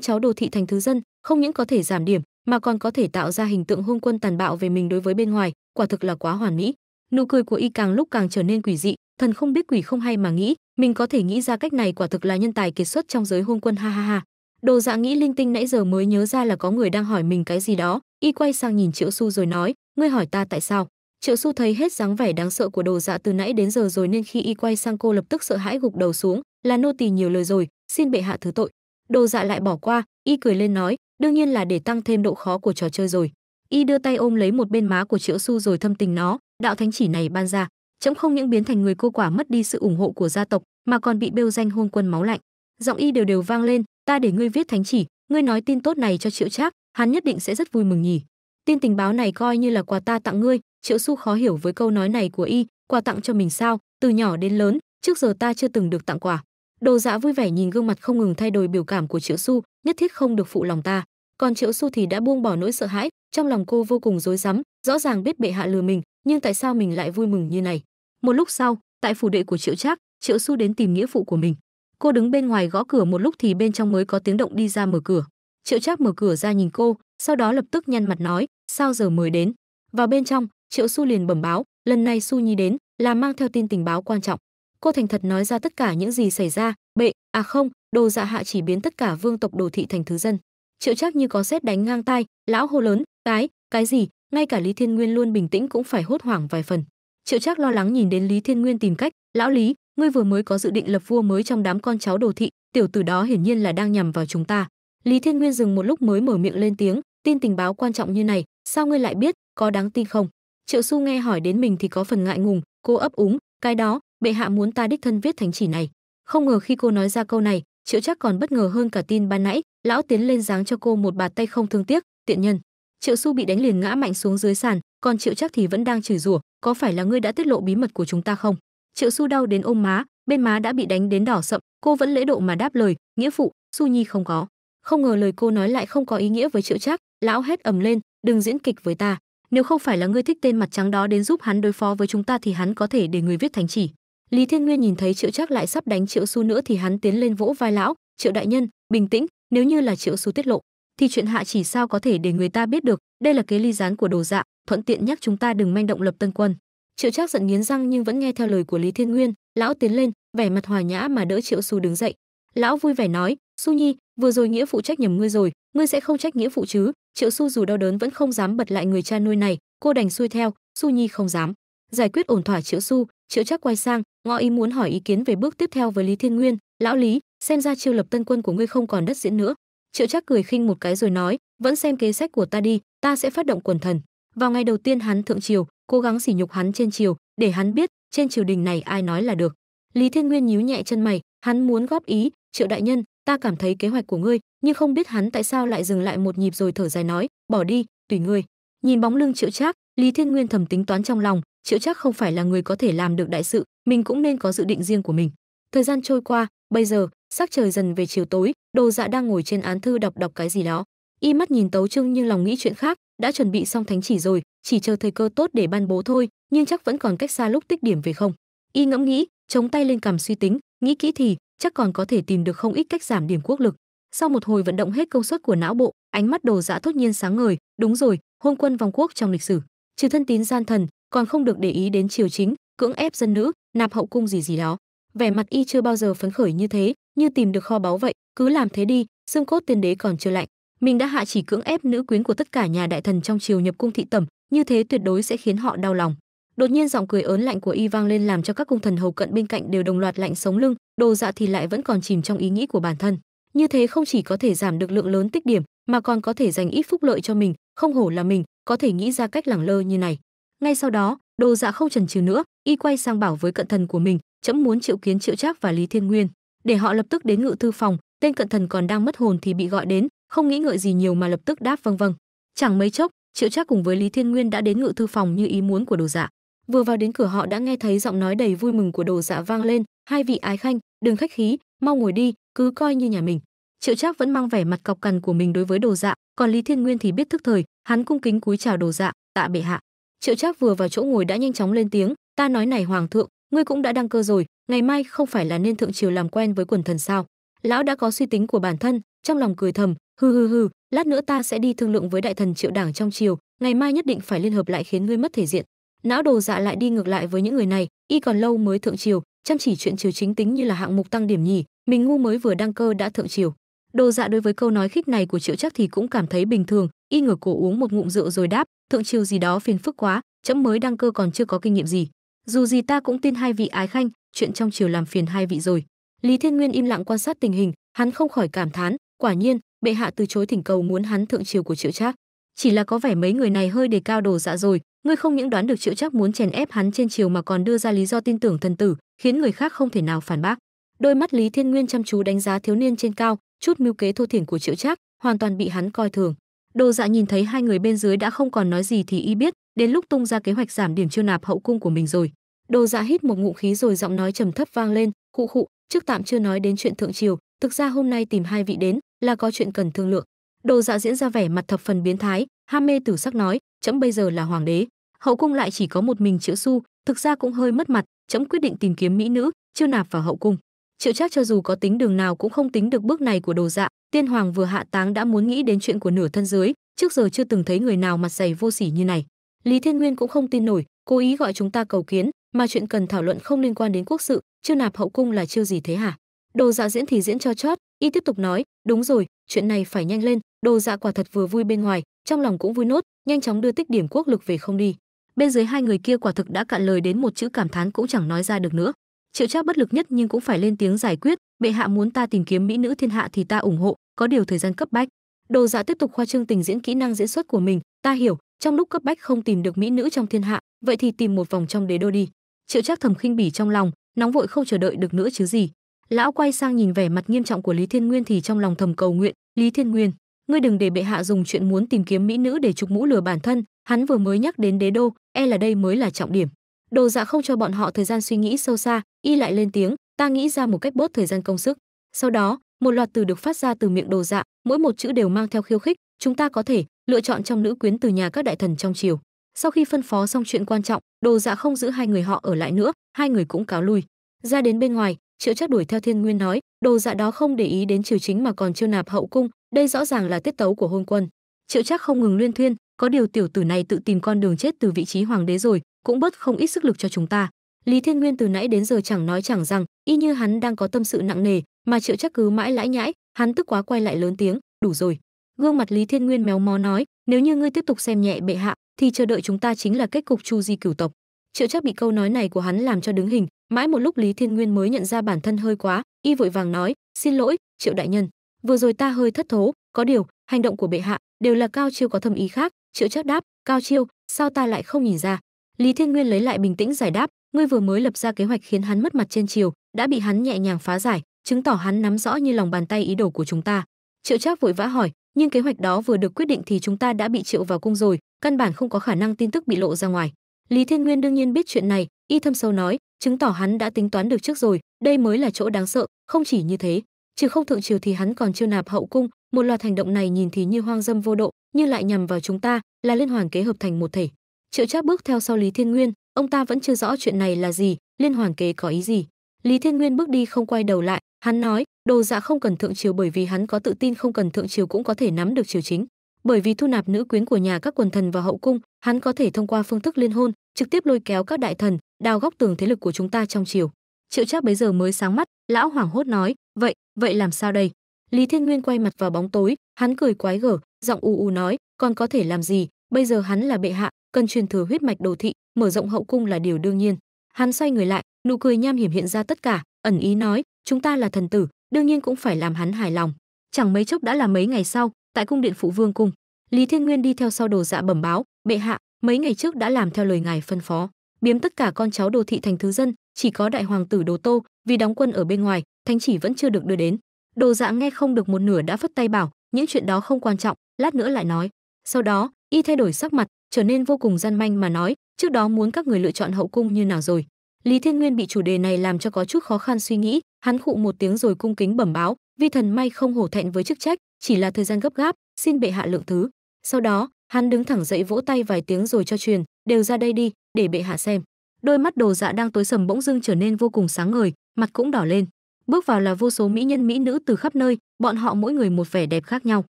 cháu đồ thị thành thứ dân không những có thể giảm điểm mà còn có thể tạo ra hình tượng hôn quân tàn bạo về mình đối với bên ngoài quả thực là quá hoàn mỹ nụ cười của y càng lúc càng trở nên quỷ dị thần không biết quỷ không hay mà nghĩ mình có thể nghĩ ra cách này quả thực là nhân tài kiệt xuất trong giới hôn quân ha ha ha đồ dạ nghĩ linh tinh nãy giờ mới nhớ ra là có người đang hỏi mình cái gì đó y quay sang nhìn triệu su rồi nói ngươi hỏi ta tại sao triệu su thấy hết dáng vẻ đáng sợ của đồ dạ từ nãy đến giờ rồi nên khi y quay sang cô lập tức sợ hãi gục đầu xuống là nô tỳ nhiều lời rồi xin bệ hạ thứ tội đồ dạ lại bỏ qua y cười lên nói đương nhiên là để tăng thêm độ khó của trò chơi rồi y đưa tay ôm lấy một bên má của triệu su rồi thâm tình nó đạo thánh chỉ này ban ra chấm không những biến thành người cô quả mất đi sự ủng hộ của gia tộc mà còn bị bêu danh hôn quân máu lạnh giọng y đều đều vang lên ta để ngươi viết thánh chỉ ngươi nói tin tốt này cho triệu trác hắn nhất định sẽ rất vui mừng nhỉ tin tình báo này coi như là quà ta tặng ngươi triệu xu khó hiểu với câu nói này của y quà tặng cho mình sao từ nhỏ đến lớn trước giờ ta chưa từng được tặng quà đồ dạ vui vẻ nhìn gương mặt không ngừng thay đổi biểu cảm của triệu xu nhất thiết không được phụ lòng ta còn triệu xu thì đã buông bỏ nỗi sợ hãi trong lòng cô vô cùng rối rắm rõ ràng biết bệ hạ lừa mình nhưng tại sao mình lại vui mừng như này một lúc sau tại phủ đệ của triệu trác triệu xu đến tìm nghĩa phụ của mình cô đứng bên ngoài gõ cửa một lúc thì bên trong mới có tiếng động đi ra mở cửa triệu trác mở cửa ra nhìn cô sau đó lập tức nhăn mặt nói sao giờ mới đến vào bên trong triệu xu liền bẩm báo lần này su nhi đến là mang theo tin tình báo quan trọng cô thành thật nói ra tất cả những gì xảy ra bệ à không đồ dạ hạ chỉ biến tất cả vương tộc đồ thị thành thứ dân triệu trác như có xét đánh ngang tai lão hô lớn cái cái gì ngay cả lý thiên nguyên luôn bình tĩnh cũng phải hốt hoảng vài phần triệu trác lo lắng nhìn đến lý thiên nguyên tìm cách lão lý ngươi vừa mới có dự định lập vua mới trong đám con cháu đồ thị tiểu tử đó hiển nhiên là đang nhằm vào chúng ta lý thiên nguyên dừng một lúc mới mở miệng lên tiếng tin tình báo quan trọng như này sao ngươi lại biết có đáng tin không triệu su nghe hỏi đến mình thì có phần ngại ngùng cô ấp úng cái đó bệ hạ muốn ta đích thân viết thánh chỉ này không ngờ khi cô nói ra câu này triệu Trác còn bất ngờ hơn cả tin ban nãy lão tiến lên dáng cho cô một bạt tay không thương tiếc tiện nhân triệu Su bị đánh liền ngã mạnh xuống dưới sàn còn triệu chắc thì vẫn đang chửi rủa có phải là ngươi đã tiết lộ bí mật của chúng ta không triệu Su đau đến ôm má bên má đã bị đánh đến đỏ sậm cô vẫn lễ độ mà đáp lời nghĩa phụ Su nhi không có không ngờ lời cô nói lại không có ý nghĩa với triệu chắc lão hét ầm lên đừng diễn kịch với ta nếu không phải là ngươi thích tên mặt trắng đó đến giúp hắn đối phó với chúng ta thì hắn có thể để người viết thánh chỉ lý thiên nguyên nhìn thấy triệu chắc lại sắp đánh triệu Su nữa thì hắn tiến lên vỗ vai lão triệu đại nhân bình tĩnh nếu như là triệu Su tiết lộ thì chuyện hạ chỉ sao có thể để người ta biết được đây là kế ly gián của đồ dạ thuận tiện nhắc chúng ta đừng manh động lập tân quân triệu trác giận nghiến răng nhưng vẫn nghe theo lời của lý thiên nguyên lão tiến lên vẻ mặt hòa nhã mà đỡ triệu xu đứng dậy lão vui vẻ nói su nhi vừa rồi nghĩa phụ trách nhầm ngươi rồi ngươi sẽ không trách nghĩa phụ chứ triệu xu dù đau đớn vẫn không dám bật lại người cha nuôi này cô đành xuôi theo su nhi không dám giải quyết ổn thỏa triệu xu triệu trác quay sang ngõ ý muốn hỏi ý kiến về bước tiếp theo với lý thiên nguyên lão lý xem ra chiêu lập tân quân của ngươi không còn đất diễn nữa triệu trác cười khinh một cái rồi nói vẫn xem kế sách của ta đi ta sẽ phát động quần thần vào ngày đầu tiên hắn thượng triều cố gắng sỉ nhục hắn trên triều để hắn biết trên triều đình này ai nói là được lý thiên nguyên nhíu nhẹ chân mày hắn muốn góp ý triệu đại nhân ta cảm thấy kế hoạch của ngươi nhưng không biết hắn tại sao lại dừng lại một nhịp rồi thở dài nói bỏ đi tùy ngươi nhìn bóng lưng triệu trác lý thiên nguyên thầm tính toán trong lòng triệu trác không phải là người có thể làm được đại sự mình cũng nên có dự định riêng của mình thời gian trôi qua bây giờ sắc trời dần về chiều tối đồ dạ đang ngồi trên án thư đọc đọc cái gì đó y mắt nhìn tấu trương nhưng lòng nghĩ chuyện khác đã chuẩn bị xong thánh chỉ rồi chỉ chờ thời cơ tốt để ban bố thôi nhưng chắc vẫn còn cách xa lúc tích điểm về không y ngẫm nghĩ chống tay lên cằm suy tính nghĩ kỹ thì chắc còn có thể tìm được không ít cách giảm điểm quốc lực sau một hồi vận động hết công suất của não bộ ánh mắt đồ dạ thốt nhiên sáng ngời đúng rồi hôn quân vòng quốc trong lịch sử trừ thân tín gian thần còn không được để ý đến triều chính cưỡng ép dân nữ nạp hậu cung gì gì đó vẻ mặt y chưa bao giờ phấn khởi như thế như tìm được kho báu vậy cứ làm thế đi xương cốt tiên đế còn chưa lạnh mình đã hạ chỉ cưỡng ép nữ quyến của tất cả nhà đại thần trong triều nhập cung thị tẩm như thế tuyệt đối sẽ khiến họ đau lòng đột nhiên giọng cười ớn lạnh của y vang lên làm cho các cung thần hầu cận bên cạnh đều đồng loạt lạnh sống lưng đồ dạ thì lại vẫn còn chìm trong ý nghĩ của bản thân như thế không chỉ có thể giảm được lượng lớn tích điểm mà còn có thể dành ít phúc lợi cho mình không hổ là mình có thể nghĩ ra cách lẳng lơ như này ngay sau đó đồ dạ không chần chừ nữa y quay sang bảo với cận thần của mình chấm muốn triệu kiến triệu trác và lý thiên nguyên để họ lập tức đến ngự thư phòng tên cận thần còn đang mất hồn thì bị gọi đến không nghĩ ngợi gì nhiều mà lập tức đáp vâng vâng chẳng mấy chốc triệu trác cùng với lý thiên nguyên đã đến ngự thư phòng như ý muốn của đồ dạ vừa vào đến cửa họ đã nghe thấy giọng nói đầy vui mừng của đồ dạ vang lên hai vị ái khanh đừng khách khí mau ngồi đi cứ coi như nhà mình triệu trác vẫn mang vẻ mặt cọc cằn của mình đối với đồ dạ còn lý thiên nguyên thì biết thức thời hắn cung kính cúi chào đồ dạ tạ bệ hạ triệu trác vừa vào chỗ ngồi đã nhanh chóng lên tiếng ta nói này hoàng thượng ngươi cũng đã đăng cơ rồi ngày mai không phải là nên thượng triều làm quen với quần thần sao lão đã có suy tính của bản thân trong lòng cười thầm hừ hừ hừ lát nữa ta sẽ đi thương lượng với đại thần triệu đảng trong triều ngày mai nhất định phải liên hợp lại khiến ngươi mất thể diện não đồ dạ lại đi ngược lại với những người này y còn lâu mới thượng triều chăm chỉ chuyện triều chính tính như là hạng mục tăng điểm nhì mình ngu mới vừa đăng cơ đã thượng triều đồ dạ đối với câu nói khích này của triệu chắc thì cũng cảm thấy bình thường y ngửa cổ uống một ngụm rượu rồi đáp thượng triều gì đó phiền phức quá chấm mới đăng cơ còn chưa có kinh nghiệm gì dù gì ta cũng tin hai vị ái khanh chuyện trong triều làm phiền hai vị rồi lý thiên nguyên im lặng quan sát tình hình hắn không khỏi cảm thán quả nhiên bệ hạ từ chối thỉnh cầu muốn hắn thượng triều của triệu trác chỉ là có vẻ mấy người này hơi đề cao đồ dạ rồi ngươi không những đoán được triệu trác muốn chèn ép hắn trên triều mà còn đưa ra lý do tin tưởng thần tử khiến người khác không thể nào phản bác đôi mắt lý thiên nguyên chăm chú đánh giá thiếu niên trên cao chút mưu kế thô thiển của triệu trác hoàn toàn bị hắn coi thường đồ dạ nhìn thấy hai người bên dưới đã không còn nói gì thì y biết đến lúc tung ra kế hoạch giảm điểm chiêu nạp hậu cung của mình rồi Đồ Dạ hít một ngụm khí rồi giọng nói trầm thấp vang lên, "Khụ khụ, trước tạm chưa nói đến chuyện thượng triều, thực ra hôm nay tìm hai vị đến là có chuyện cần thương lượng." Đồ Dạ diễn ra vẻ mặt thập phần biến thái, ham mê tử sắc nói, "Chấm bây giờ là hoàng đế, hậu cung lại chỉ có một mình Triệu Xu, thực ra cũng hơi mất mặt, chấm quyết định tìm kiếm mỹ nữ, chưa nạp vào hậu cung." Triệu Trác cho dù có tính đường nào cũng không tính được bước này của Đồ Dạ, tiên hoàng vừa hạ táng đã muốn nghĩ đến chuyện của nửa thân dưới, trước giờ chưa từng thấy người nào mặt dày vô sỉ như này. Lý Thiên Nguyên cũng không tin nổi, cố ý gọi chúng ta cầu kiến, mà chuyện cần thảo luận không liên quan đến quốc sự chưa nạp hậu cung là chiêu gì thế hả đồ dạ diễn thì diễn cho chót y tiếp tục nói đúng rồi chuyện này phải nhanh lên đồ dạ quả thật vừa vui bên ngoài trong lòng cũng vui nốt nhanh chóng đưa tích điểm quốc lực về không đi bên dưới hai người kia quả thực đã cạn lời đến một chữ cảm thán cũng chẳng nói ra được nữa triệu trác bất lực nhất nhưng cũng phải lên tiếng giải quyết bệ hạ muốn ta tìm kiếm mỹ nữ thiên hạ thì ta ủng hộ có điều thời gian cấp bách đồ dạ tiếp tục khoa trương tình diễn kỹ năng diễn xuất của mình ta hiểu trong lúc cấp bách không tìm được mỹ nữ trong thiên hạ vậy thì tìm một vòng trong đế đô đi triệu trác thầm khinh bỉ trong lòng nóng vội không chờ đợi được nữa chứ gì lão quay sang nhìn vẻ mặt nghiêm trọng của lý thiên nguyên thì trong lòng thầm cầu nguyện lý thiên nguyên ngươi đừng để bệ hạ dùng chuyện muốn tìm kiếm mỹ nữ để trục mũ lừa bản thân hắn vừa mới nhắc đến đế đô e là đây mới là trọng điểm đồ dạ không cho bọn họ thời gian suy nghĩ sâu xa y lại lên tiếng ta nghĩ ra một cách bớt thời gian công sức sau đó một loạt từ được phát ra từ miệng đồ dạ mỗi một chữ đều mang theo khiêu khích chúng ta có thể lựa chọn trong nữ quyến từ nhà các đại thần trong triều sau khi phân phó xong chuyện quan trọng đồ dạ không giữ hai người họ ở lại nữa hai người cũng cáo lui ra đến bên ngoài triệu chắc đuổi theo thiên nguyên nói đồ dạ đó không để ý đến triều chính mà còn chiêu nạp hậu cung đây rõ ràng là tiết tấu của hôn quân triệu chắc không ngừng luyên thuyên có điều tiểu tử này tự tìm con đường chết từ vị trí hoàng đế rồi cũng bớt không ít sức lực cho chúng ta lý thiên nguyên từ nãy đến giờ chẳng nói chẳng rằng y như hắn đang có tâm sự nặng nề mà triệu chắc cứ mãi lãi nhãi hắn tức quá quay lại lớn tiếng đủ rồi gương mặt lý thiên nguyên méo mó nói nếu như ngươi tiếp tục xem nhẹ bệ hạ thì chờ đợi chúng ta chính là kết cục chu di cửu tộc triệu chắc bị câu nói này của hắn làm cho đứng hình mãi một lúc lý thiên nguyên mới nhận ra bản thân hơi quá y vội vàng nói xin lỗi triệu đại nhân vừa rồi ta hơi thất thố có điều hành động của bệ hạ đều là cao chiêu có thâm ý khác triệu chắc đáp cao chiêu sao ta lại không nhìn ra lý thiên nguyên lấy lại bình tĩnh giải đáp ngươi vừa mới lập ra kế hoạch khiến hắn mất mặt trên triều đã bị hắn nhẹ nhàng phá giải chứng tỏ hắn nắm rõ như lòng bàn tay ý đồ của chúng ta triệu chắc vội vã hỏi nhưng kế hoạch đó vừa được quyết định thì chúng ta đã bị triệu vào cung rồi căn bản không có khả năng tin tức bị lộ ra ngoài lý thiên nguyên đương nhiên biết chuyện này y thâm sâu nói chứng tỏ hắn đã tính toán được trước rồi đây mới là chỗ đáng sợ không chỉ như thế trừ không thượng triều thì hắn còn chưa nạp hậu cung một loạt hành động này nhìn thì như hoang dâm vô độ nhưng lại nhằm vào chúng ta là liên hoàn kế hợp thành một thể triệu trác bước theo sau lý thiên nguyên ông ta vẫn chưa rõ chuyện này là gì liên hoàn kế có ý gì lý thiên nguyên bước đi không quay đầu lại hắn nói đồ dạ không cần thượng triều bởi vì hắn có tự tin không cần thượng triều cũng có thể nắm được triều chính bởi vì thu nạp nữ quyến của nhà các quần thần vào hậu cung hắn có thể thông qua phương thức liên hôn trực tiếp lôi kéo các đại thần đào góc tường thế lực của chúng ta trong triều triệu trác bấy giờ mới sáng mắt lão hoảng hốt nói vậy vậy làm sao đây lý thiên nguyên quay mặt vào bóng tối hắn cười quái gở giọng u u nói còn có thể làm gì bây giờ hắn là bệ hạ cần truyền thừa huyết mạch đồ thị mở rộng hậu cung là điều đương nhiên hắn xoay người lại nụ cười nham hiểm hiện ra tất cả ẩn ý nói chúng ta là thần tử đương nhiên cũng phải làm hắn hài lòng chẳng mấy chốc đã là mấy ngày sau tại cung điện phụ vương cung lý thiên nguyên đi theo sau đồ dạ bẩm báo bệ hạ mấy ngày trước đã làm theo lời ngài phân phó biếm tất cả con cháu đồ thị thành thứ dân chỉ có đại hoàng tử đồ tô vì đóng quân ở bên ngoài thánh chỉ vẫn chưa được đưa đến đồ dạ nghe không được một nửa đã phất tay bảo những chuyện đó không quan trọng lát nữa lại nói sau đó y thay đổi sắc mặt trở nên vô cùng gian manh mà nói trước đó muốn các người lựa chọn hậu cung như nào rồi lý thiên nguyên bị chủ đề này làm cho có chút khó khăn suy nghĩ hắn khụ một tiếng rồi cung kính bẩm báo vi thần may không hổ thẹn với chức trách chỉ là thời gian gấp gáp xin bệ hạ lượng thứ sau đó hắn đứng thẳng dậy vỗ tay vài tiếng rồi cho truyền đều ra đây đi để bệ hạ xem đôi mắt đồ dạ đang tối sầm bỗng dưng trở nên vô cùng sáng ngời mặt cũng đỏ lên bước vào là vô số mỹ nhân mỹ nữ từ khắp nơi bọn họ mỗi người một vẻ đẹp khác nhau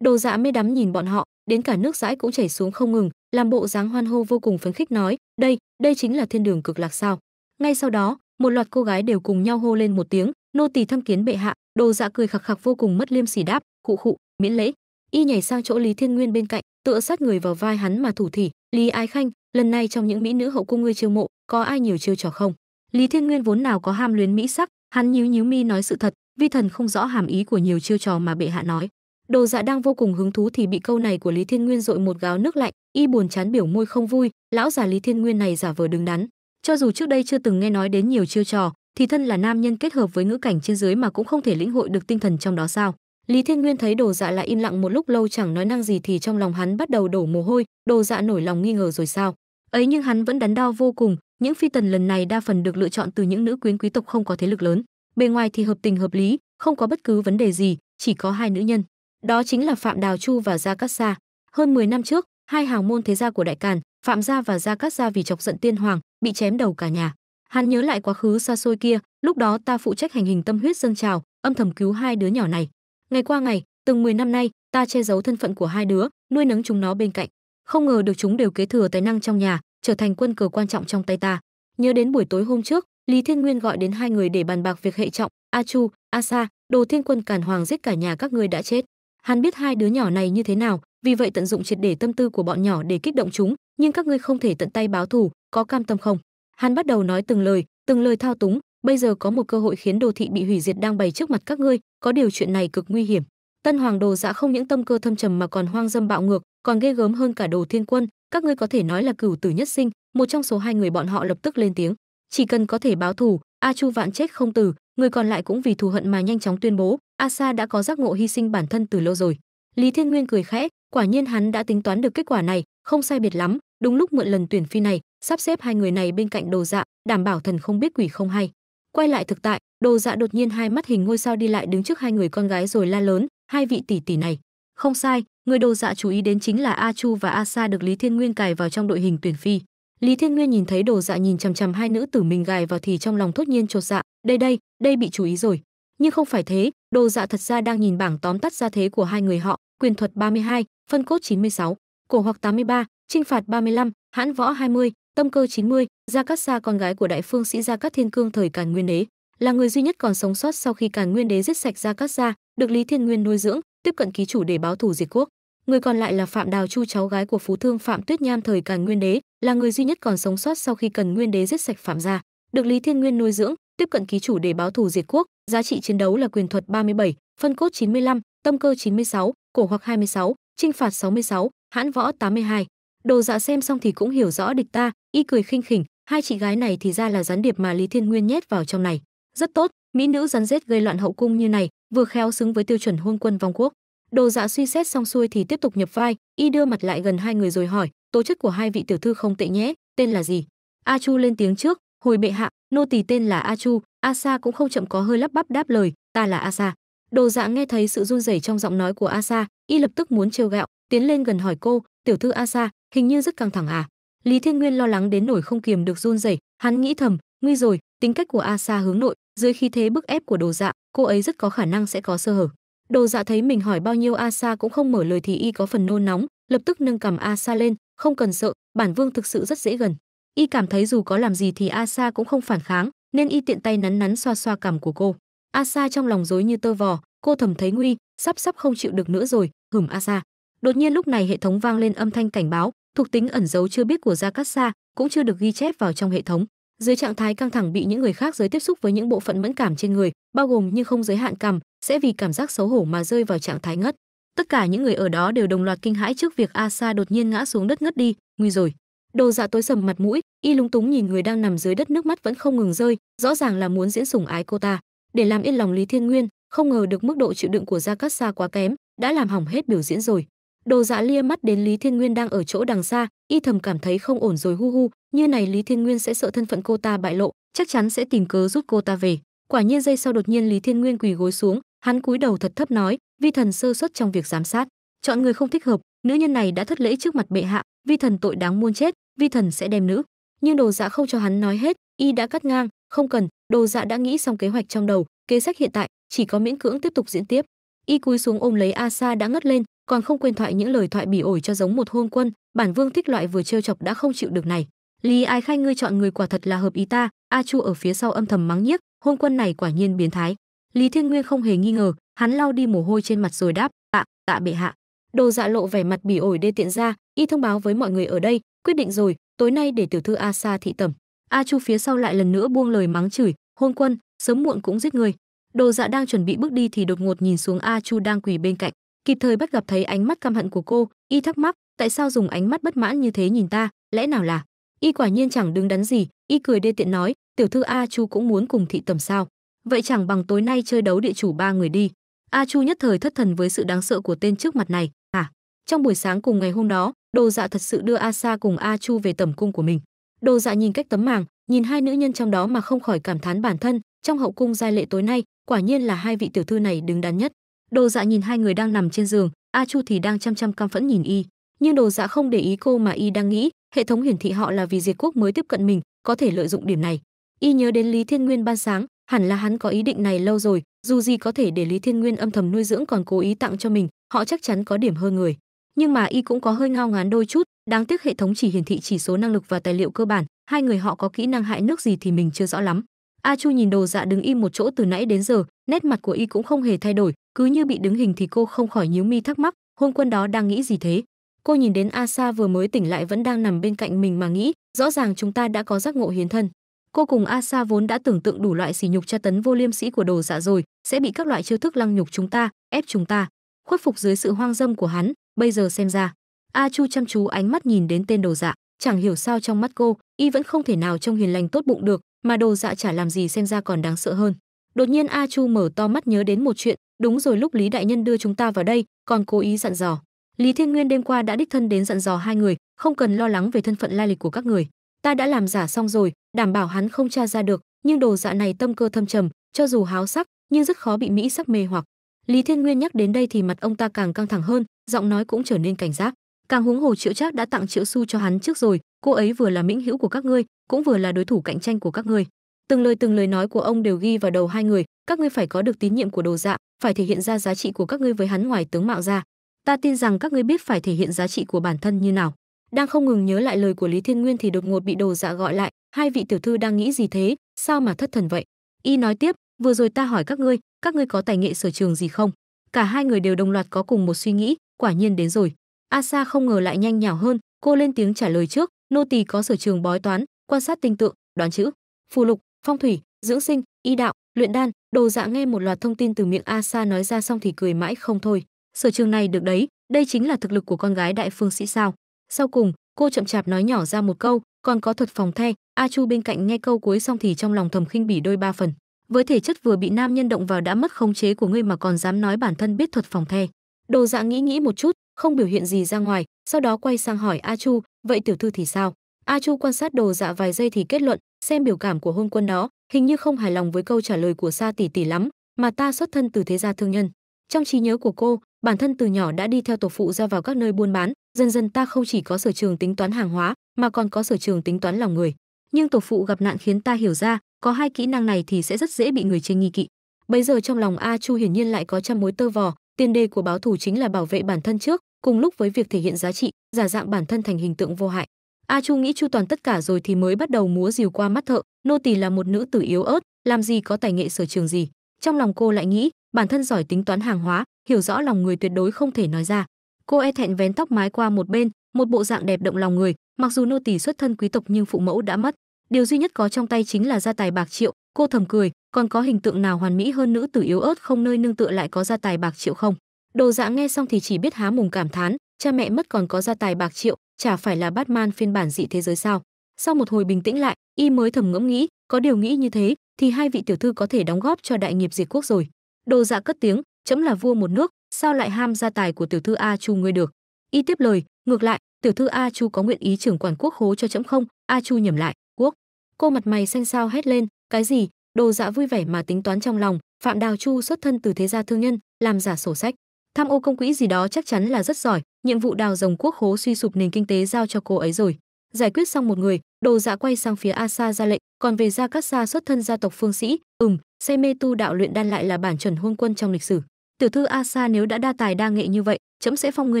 đồ dạ mê đắm nhìn bọn họ đến cả nước dãi cũng chảy xuống không ngừng làm bộ dáng hoan hô vô cùng phấn khích nói đây đây chính là thiên đường cực lạc sao ngay sau đó một loạt cô gái đều cùng nhau hô lên một tiếng nô tỳ thăm kiến bệ hạ đồ dạ cười khặc khặc vô cùng mất liêm sỉ đáp khụ khụ miễn lễ y nhảy sang chỗ lý thiên nguyên bên cạnh tựa sát người vào vai hắn mà thủ thỉ lý ái khanh lần này trong những mỹ nữ hậu cung ngươi chiêu mộ có ai nhiều chiêu trò không lý thiên nguyên vốn nào có ham luyến mỹ sắc hắn nhíu nhíu mi nói sự thật vi thần không rõ hàm ý của nhiều chiêu trò mà bệ hạ nói đồ dạ đang vô cùng hứng thú thì bị câu này của lý thiên nguyên dội một gáo nước lạnh y buồn chán biểu môi không vui lão già lý thiên nguyên này giả vờ đứng đắn cho dù trước đây chưa từng nghe nói đến nhiều chiêu trò thì thân là nam nhân kết hợp với ngữ cảnh trên dưới mà cũng không thể lĩnh hội được tinh thần trong đó sao lý thiên nguyên thấy đồ dạ lại im lặng một lúc lâu chẳng nói năng gì thì trong lòng hắn bắt đầu đổ mồ hôi đồ dạ nổi lòng nghi ngờ rồi sao ấy nhưng hắn vẫn đắn đo vô cùng những phi tần lần này đa phần được lựa chọn từ những nữ quyến quý tộc không có thế lực lớn bề ngoài thì hợp tình hợp lý không có bất cứ vấn đề gì chỉ có hai nữ nhân đó chính là phạm đào chu và gia cát sa hơn 10 năm trước hai hào môn thế gia của đại càn phạm gia và gia cát gia vì chọc giận tiên hoàng bị chém đầu cả nhà hắn nhớ lại quá khứ xa xôi kia lúc đó ta phụ trách hành hình tâm huyết dân trào âm thầm cứu hai đứa nhỏ này ngày qua ngày từng 10 năm nay ta che giấu thân phận của hai đứa nuôi nấng chúng nó bên cạnh không ngờ được chúng đều kế thừa tài năng trong nhà trở thành quân cờ quan trọng trong tay ta nhớ đến buổi tối hôm trước lý thiên nguyên gọi đến hai người để bàn bạc việc hệ trọng a chu a sa đồ thiên quân cản hoàng giết cả nhà các ngươi đã chết hắn biết hai đứa nhỏ này như thế nào vì vậy tận dụng triệt để tâm tư của bọn nhỏ để kích động chúng nhưng các ngươi không thể tận tay báo thù có cam tâm không hắn bắt đầu nói từng lời từng lời thao túng bây giờ có một cơ hội khiến đồ thị bị hủy diệt đang bày trước mặt các ngươi có điều chuyện này cực nguy hiểm tân hoàng đồ dạ không những tâm cơ thâm trầm mà còn hoang dâm bạo ngược còn ghê gớm hơn cả đồ thiên quân các ngươi có thể nói là cửu tử nhất sinh một trong số hai người bọn họ lập tức lên tiếng chỉ cần có thể báo thù a chu vạn chết không tử người còn lại cũng vì thù hận mà nhanh chóng tuyên bố a sa đã có giác ngộ hy sinh bản thân từ lâu rồi lý thiên nguyên cười khẽ quả nhiên hắn đã tính toán được kết quả này không sai biệt lắm đúng lúc mượn lần tuyển phi này sắp xếp hai người này bên cạnh đồ dạ đảm bảo thần không biết quỷ không hay quay lại thực tại đồ dạ đột nhiên hai mắt hình ngôi sao đi lại đứng trước hai người con gái rồi la lớn hai vị tỷ tỷ này không sai người đồ dạ chú ý đến chính là a chu và a sa được lý thiên nguyên cài vào trong đội hình tuyển phi lý thiên nguyên nhìn thấy đồ dạ nhìn chằm chằm hai nữ tử mình gài vào thì trong lòng thốt nhiên chột dạ đây đây đây bị chú ý rồi nhưng không phải thế đồ dạ thật ra đang nhìn bảng tóm tắt ra thế của hai người họ quyền thuật 32, phân cốt 96, cổ hoặc 83, trinh phạt 35, hãn võ 20, Tâm cơ 90, Gia Cát Sa con gái của đại phương sĩ Gia Cát Thiên Cương thời Càn Nguyên Đế, là người duy nhất còn sống sót sau khi Càn Nguyên Đế giết sạch Gia Cát Sa, được Lý Thiên Nguyên nuôi dưỡng, tiếp cận ký chủ để báo thù diệt quốc. Người còn lại là Phạm Đào Chu cháu gái của Phú Thương Phạm Tuyết Nham thời Càn Nguyên Đế, là người duy nhất còn sống sót sau khi Càn Nguyên Đế giết sạch Phạm gia, được Lý Thiên Nguyên nuôi dưỡng, tiếp cận ký chủ để báo thù diệt quốc, giá trị chiến đấu là quyền thuật 37, phân cốt 95, tâm cơ 96, cổ hoặc 26, trinh phạt 66, hãn võ 82 đồ dạ xem xong thì cũng hiểu rõ địch ta y cười khinh khỉnh hai chị gái này thì ra là gián điệp mà lý thiên nguyên nhét vào trong này rất tốt mỹ nữ rắn rết gây loạn hậu cung như này vừa khéo xứng với tiêu chuẩn hôn quân vong quốc đồ dạ suy xét xong xuôi thì tiếp tục nhập vai y đưa mặt lại gần hai người rồi hỏi tố chất của hai vị tiểu thư không tệ nhé tên là gì a chu lên tiếng trước hồi bệ hạ nô tỳ tên là a chu a sa cũng không chậm có hơi lắp bắp đáp lời ta là a sa đồ dạ nghe thấy sự run rẩy trong giọng nói của a sa y lập tức muốn trêu gạo tiến lên gần hỏi cô tiểu thư a sa hình như rất căng thẳng à lý thiên nguyên lo lắng đến nổi không kiềm được run rẩy hắn nghĩ thầm nguy rồi tính cách của a sa hướng nội dưới khí thế bức ép của đồ dạ cô ấy rất có khả năng sẽ có sơ hở đồ dạ thấy mình hỏi bao nhiêu a sa cũng không mở lời thì y có phần nôn nóng lập tức nâng cầm a sa lên không cần sợ bản vương thực sự rất dễ gần y cảm thấy dù có làm gì thì a sa cũng không phản kháng nên y tiện tay nắn nắn xoa xoa cằm của cô a sa trong lòng rối như tơ vò cô thầm thấy nguy sắp sắp không chịu được nữa rồi hửm a sa Đột nhiên lúc này hệ thống vang lên âm thanh cảnh báo, thuộc tính ẩn giấu chưa biết của Sa cũng chưa được ghi chép vào trong hệ thống. Dưới trạng thái căng thẳng bị những người khác giới tiếp xúc với những bộ phận mẫn cảm trên người, bao gồm nhưng không giới hạn cằm, sẽ vì cảm giác xấu hổ mà rơi vào trạng thái ngất. Tất cả những người ở đó đều đồng loạt kinh hãi trước việc Asa đột nhiên ngã xuống đất ngất đi, nguy rồi. Đồ dạ tối sầm mặt mũi, y lúng túng nhìn người đang nằm dưới đất nước mắt vẫn không ngừng rơi, rõ ràng là muốn diễn sủng ái cô ta. Để làm yên lòng Lý Thiên Nguyên, không ngờ được mức độ chịu đựng của Gia Cát Sa quá kém, đã làm hỏng hết biểu diễn rồi. Đồ Dạ lia mắt đến Lý Thiên Nguyên đang ở chỗ đằng xa, y thầm cảm thấy không ổn rồi hu hu, như này Lý Thiên Nguyên sẽ sợ thân phận cô ta bại lộ, chắc chắn sẽ tìm cớ giúp cô ta về. Quả nhiên giây sau đột nhiên Lý Thiên Nguyên quỳ gối xuống, hắn cúi đầu thật thấp nói, vi thần sơ suất trong việc giám sát, chọn người không thích hợp, nữ nhân này đã thất lễ trước mặt bệ hạ, vi thần tội đáng muôn chết, vi thần sẽ đem nữ. Nhưng Đồ Dạ không cho hắn nói hết, y đã cắt ngang, không cần, Đồ Dạ đã nghĩ xong kế hoạch trong đầu, kế sách hiện tại chỉ có miễn cưỡng tiếp tục diễn tiếp. Y cúi xuống ôm lấy A Sa đã ngất lên, còn không quên thoại những lời thoại bỉ ổi cho giống một hôn quân bản vương thích loại vừa trêu chọc đã không chịu được này lý ai khai ngươi chọn người quả thật là hợp ý ta a chu ở phía sau âm thầm mắng nhiếc hôn quân này quả nhiên biến thái lý thiên nguyên không hề nghi ngờ hắn lau đi mồ hôi trên mặt rồi đáp tạ tạ bệ hạ đồ dạ lộ vẻ mặt bỉ ổi đê tiện ra y thông báo với mọi người ở đây quyết định rồi tối nay để tiểu thư a sa thị tẩm a chu phía sau lại lần nữa buông lời mắng chửi hôn quân sớm muộn cũng giết người đồ dạ đang chuẩn bị bước đi thì đột ngột nhìn xuống a chu đang quỳ bên cạnh kịp thời bắt gặp thấy ánh mắt căm hận của cô y thắc mắc tại sao dùng ánh mắt bất mãn như thế nhìn ta lẽ nào là y quả nhiên chẳng đứng đắn gì y cười đê tiện nói tiểu thư a chu cũng muốn cùng thị tầm sao vậy chẳng bằng tối nay chơi đấu địa chủ ba người đi a chu nhất thời thất thần với sự đáng sợ của tên trước mặt này à trong buổi sáng cùng ngày hôm đó đồ dạ thật sự đưa a sa cùng a chu về tầm cung của mình đồ dạ nhìn cách tấm màng nhìn hai nữ nhân trong đó mà không khỏi cảm thán bản thân trong hậu cung giai lệ tối nay quả nhiên là hai vị tiểu thư này đứng đắn nhất đồ dạ nhìn hai người đang nằm trên giường a chu thì đang chăm chăm căm phẫn nhìn y nhưng đồ dạ không để ý cô mà y đang nghĩ hệ thống hiển thị họ là vì diệt quốc mới tiếp cận mình có thể lợi dụng điểm này y nhớ đến lý thiên nguyên ban sáng hẳn là hắn có ý định này lâu rồi dù gì có thể để lý thiên nguyên âm thầm nuôi dưỡng còn cố ý tặng cho mình họ chắc chắn có điểm hơn người nhưng mà y cũng có hơi ngao ngán đôi chút đáng tiếc hệ thống chỉ hiển thị chỉ số năng lực và tài liệu cơ bản hai người họ có kỹ năng hại nước gì thì mình chưa rõ lắm a chu nhìn đồ dạ đứng im một chỗ từ nãy đến giờ nét mặt của y cũng không hề thay đổi cứ như bị đứng hình thì cô không khỏi nhíu mi thắc mắc hôn quân đó đang nghĩ gì thế cô nhìn đến a sa vừa mới tỉnh lại vẫn đang nằm bên cạnh mình mà nghĩ rõ ràng chúng ta đã có giác ngộ hiến thân cô cùng a sa vốn đã tưởng tượng đủ loại sỉ nhục tra tấn vô liêm sĩ của đồ dạ rồi sẽ bị các loại chiêu thức lăng nhục chúng ta ép chúng ta khuất phục dưới sự hoang dâm của hắn bây giờ xem ra a chu chăm chú ánh mắt nhìn đến tên đồ dạ chẳng hiểu sao trong mắt cô y vẫn không thể nào trông hiền lành tốt bụng được mà đồ dạ chả làm gì xem ra còn đáng sợ hơn đột nhiên a chu mở to mắt nhớ đến một chuyện đúng rồi lúc lý đại nhân đưa chúng ta vào đây còn cố ý dặn dò lý thiên nguyên đêm qua đã đích thân đến dặn dò hai người không cần lo lắng về thân phận lai lịch của các người ta đã làm giả xong rồi đảm bảo hắn không tra ra được nhưng đồ dạ này tâm cơ thâm trầm cho dù háo sắc nhưng rất khó bị mỹ sắc mê hoặc lý thiên nguyên nhắc đến đây thì mặt ông ta càng căng thẳng hơn giọng nói cũng trở nên cảnh giác càng huống hồ triệu trác đã tặng triệu xu cho hắn trước rồi cô ấy vừa là mỹ hữu của các ngươi cũng vừa là đối thủ cạnh tranh của các ngươi từng lời từng lời nói của ông đều ghi vào đầu hai người các ngươi phải có được tín nhiệm của đồ dạ phải thể hiện ra giá trị của các ngươi với hắn ngoài tướng mạo ra ta tin rằng các ngươi biết phải thể hiện giá trị của bản thân như nào đang không ngừng nhớ lại lời của lý thiên nguyên thì đột ngột bị đồ dạ gọi lại hai vị tiểu thư đang nghĩ gì thế sao mà thất thần vậy y nói tiếp vừa rồi ta hỏi các ngươi các ngươi có tài nghệ sở trường gì không cả hai người đều đồng loạt có cùng một suy nghĩ quả nhiên đến rồi a sa không ngờ lại nhanh nhảo hơn cô lên tiếng trả lời trước nô tỳ có sở trường bói toán quan sát tinh tượng đoán chữ phù lục phong thủy dưỡng sinh y đạo luyện đan đồ dạ nghe một loạt thông tin từ miệng a sa nói ra xong thì cười mãi không thôi sở trường này được đấy đây chính là thực lực của con gái đại phương sĩ sao sau cùng cô chậm chạp nói nhỏ ra một câu còn có thuật phòng the a chu bên cạnh nghe câu cuối xong thì trong lòng thầm khinh bỉ đôi ba phần với thể chất vừa bị nam nhân động vào đã mất khống chế của ngươi mà còn dám nói bản thân biết thuật phòng the đồ dạ nghĩ nghĩ một chút không biểu hiện gì ra ngoài sau đó quay sang hỏi a chu vậy tiểu thư thì sao A Chu quan sát đồ dạ vài giây thì kết luận, xem biểu cảm của hôn quân đó, hình như không hài lòng với câu trả lời của Sa tỷ tỷ lắm, mà ta xuất thân từ thế gia thương nhân. Trong trí nhớ của cô, bản thân từ nhỏ đã đi theo tổ phụ ra vào các nơi buôn bán, dần dần ta không chỉ có sở trường tính toán hàng hóa, mà còn có sở trường tính toán lòng người. Nhưng tổ phụ gặp nạn khiến ta hiểu ra, có hai kỹ năng này thì sẽ rất dễ bị người trên nghi kỵ. Bây giờ trong lòng A Chu hiển nhiên lại có trăm mối tơ vò, tiền đề của báo thủ chính là bảo vệ bản thân trước, cùng lúc với việc thể hiện giá trị, giả dạng bản thân thành hình tượng vô hại a chu nghĩ chu toàn tất cả rồi thì mới bắt đầu múa dìu qua mắt thợ nô tỳ là một nữ tử yếu ớt làm gì có tài nghệ sở trường gì trong lòng cô lại nghĩ bản thân giỏi tính toán hàng hóa hiểu rõ lòng người tuyệt đối không thể nói ra cô e thẹn vén tóc mái qua một bên một bộ dạng đẹp động lòng người mặc dù nô tỳ xuất thân quý tộc nhưng phụ mẫu đã mất điều duy nhất có trong tay chính là gia tài bạc triệu cô thầm cười còn có hình tượng nào hoàn mỹ hơn nữ tử yếu ớt không nơi nương tựa lại có gia tài bạc triệu không đồ dạ nghe xong thì chỉ biết há mùng cảm thán cha mẹ mất còn có gia tài bạc triệu chả phải là Batman phiên bản dị thế giới sao? Sau một hồi bình tĩnh lại, y mới thầm ngẫm nghĩ, có điều nghĩ như thế thì hai vị tiểu thư có thể đóng góp cho đại nghiệp diệt quốc rồi. Đồ Dạ cất tiếng, chấm là vua một nước, sao lại ham gia tài của tiểu thư A Chu ngươi được? Y tiếp lời, ngược lại, tiểu thư A Chu có nguyện ý trưởng quản quốc khố cho chấm không? A Chu nhầm lại, quốc. Cô mặt mày xanh xao hét lên, cái gì? Đồ Dạ vui vẻ mà tính toán trong lòng, Phạm Đào Chu xuất thân từ thế gia thương nhân, làm giả sổ sách, tham ô công quỹ gì đó chắc chắn là rất giỏi, nhiệm vụ đào rồng quốc hố suy sụp nền kinh tế giao cho cô ấy rồi giải quyết xong một người đồ dạ quay sang phía Asa ra lệnh còn về gia cát sa xuất thân gia tộc phương sĩ ừm say mê tu đạo luyện đan lại là bản chuẩn hôn quân trong lịch sử tiểu thư Asa nếu đã đa tài đa nghệ như vậy chấm sẽ phong ngươi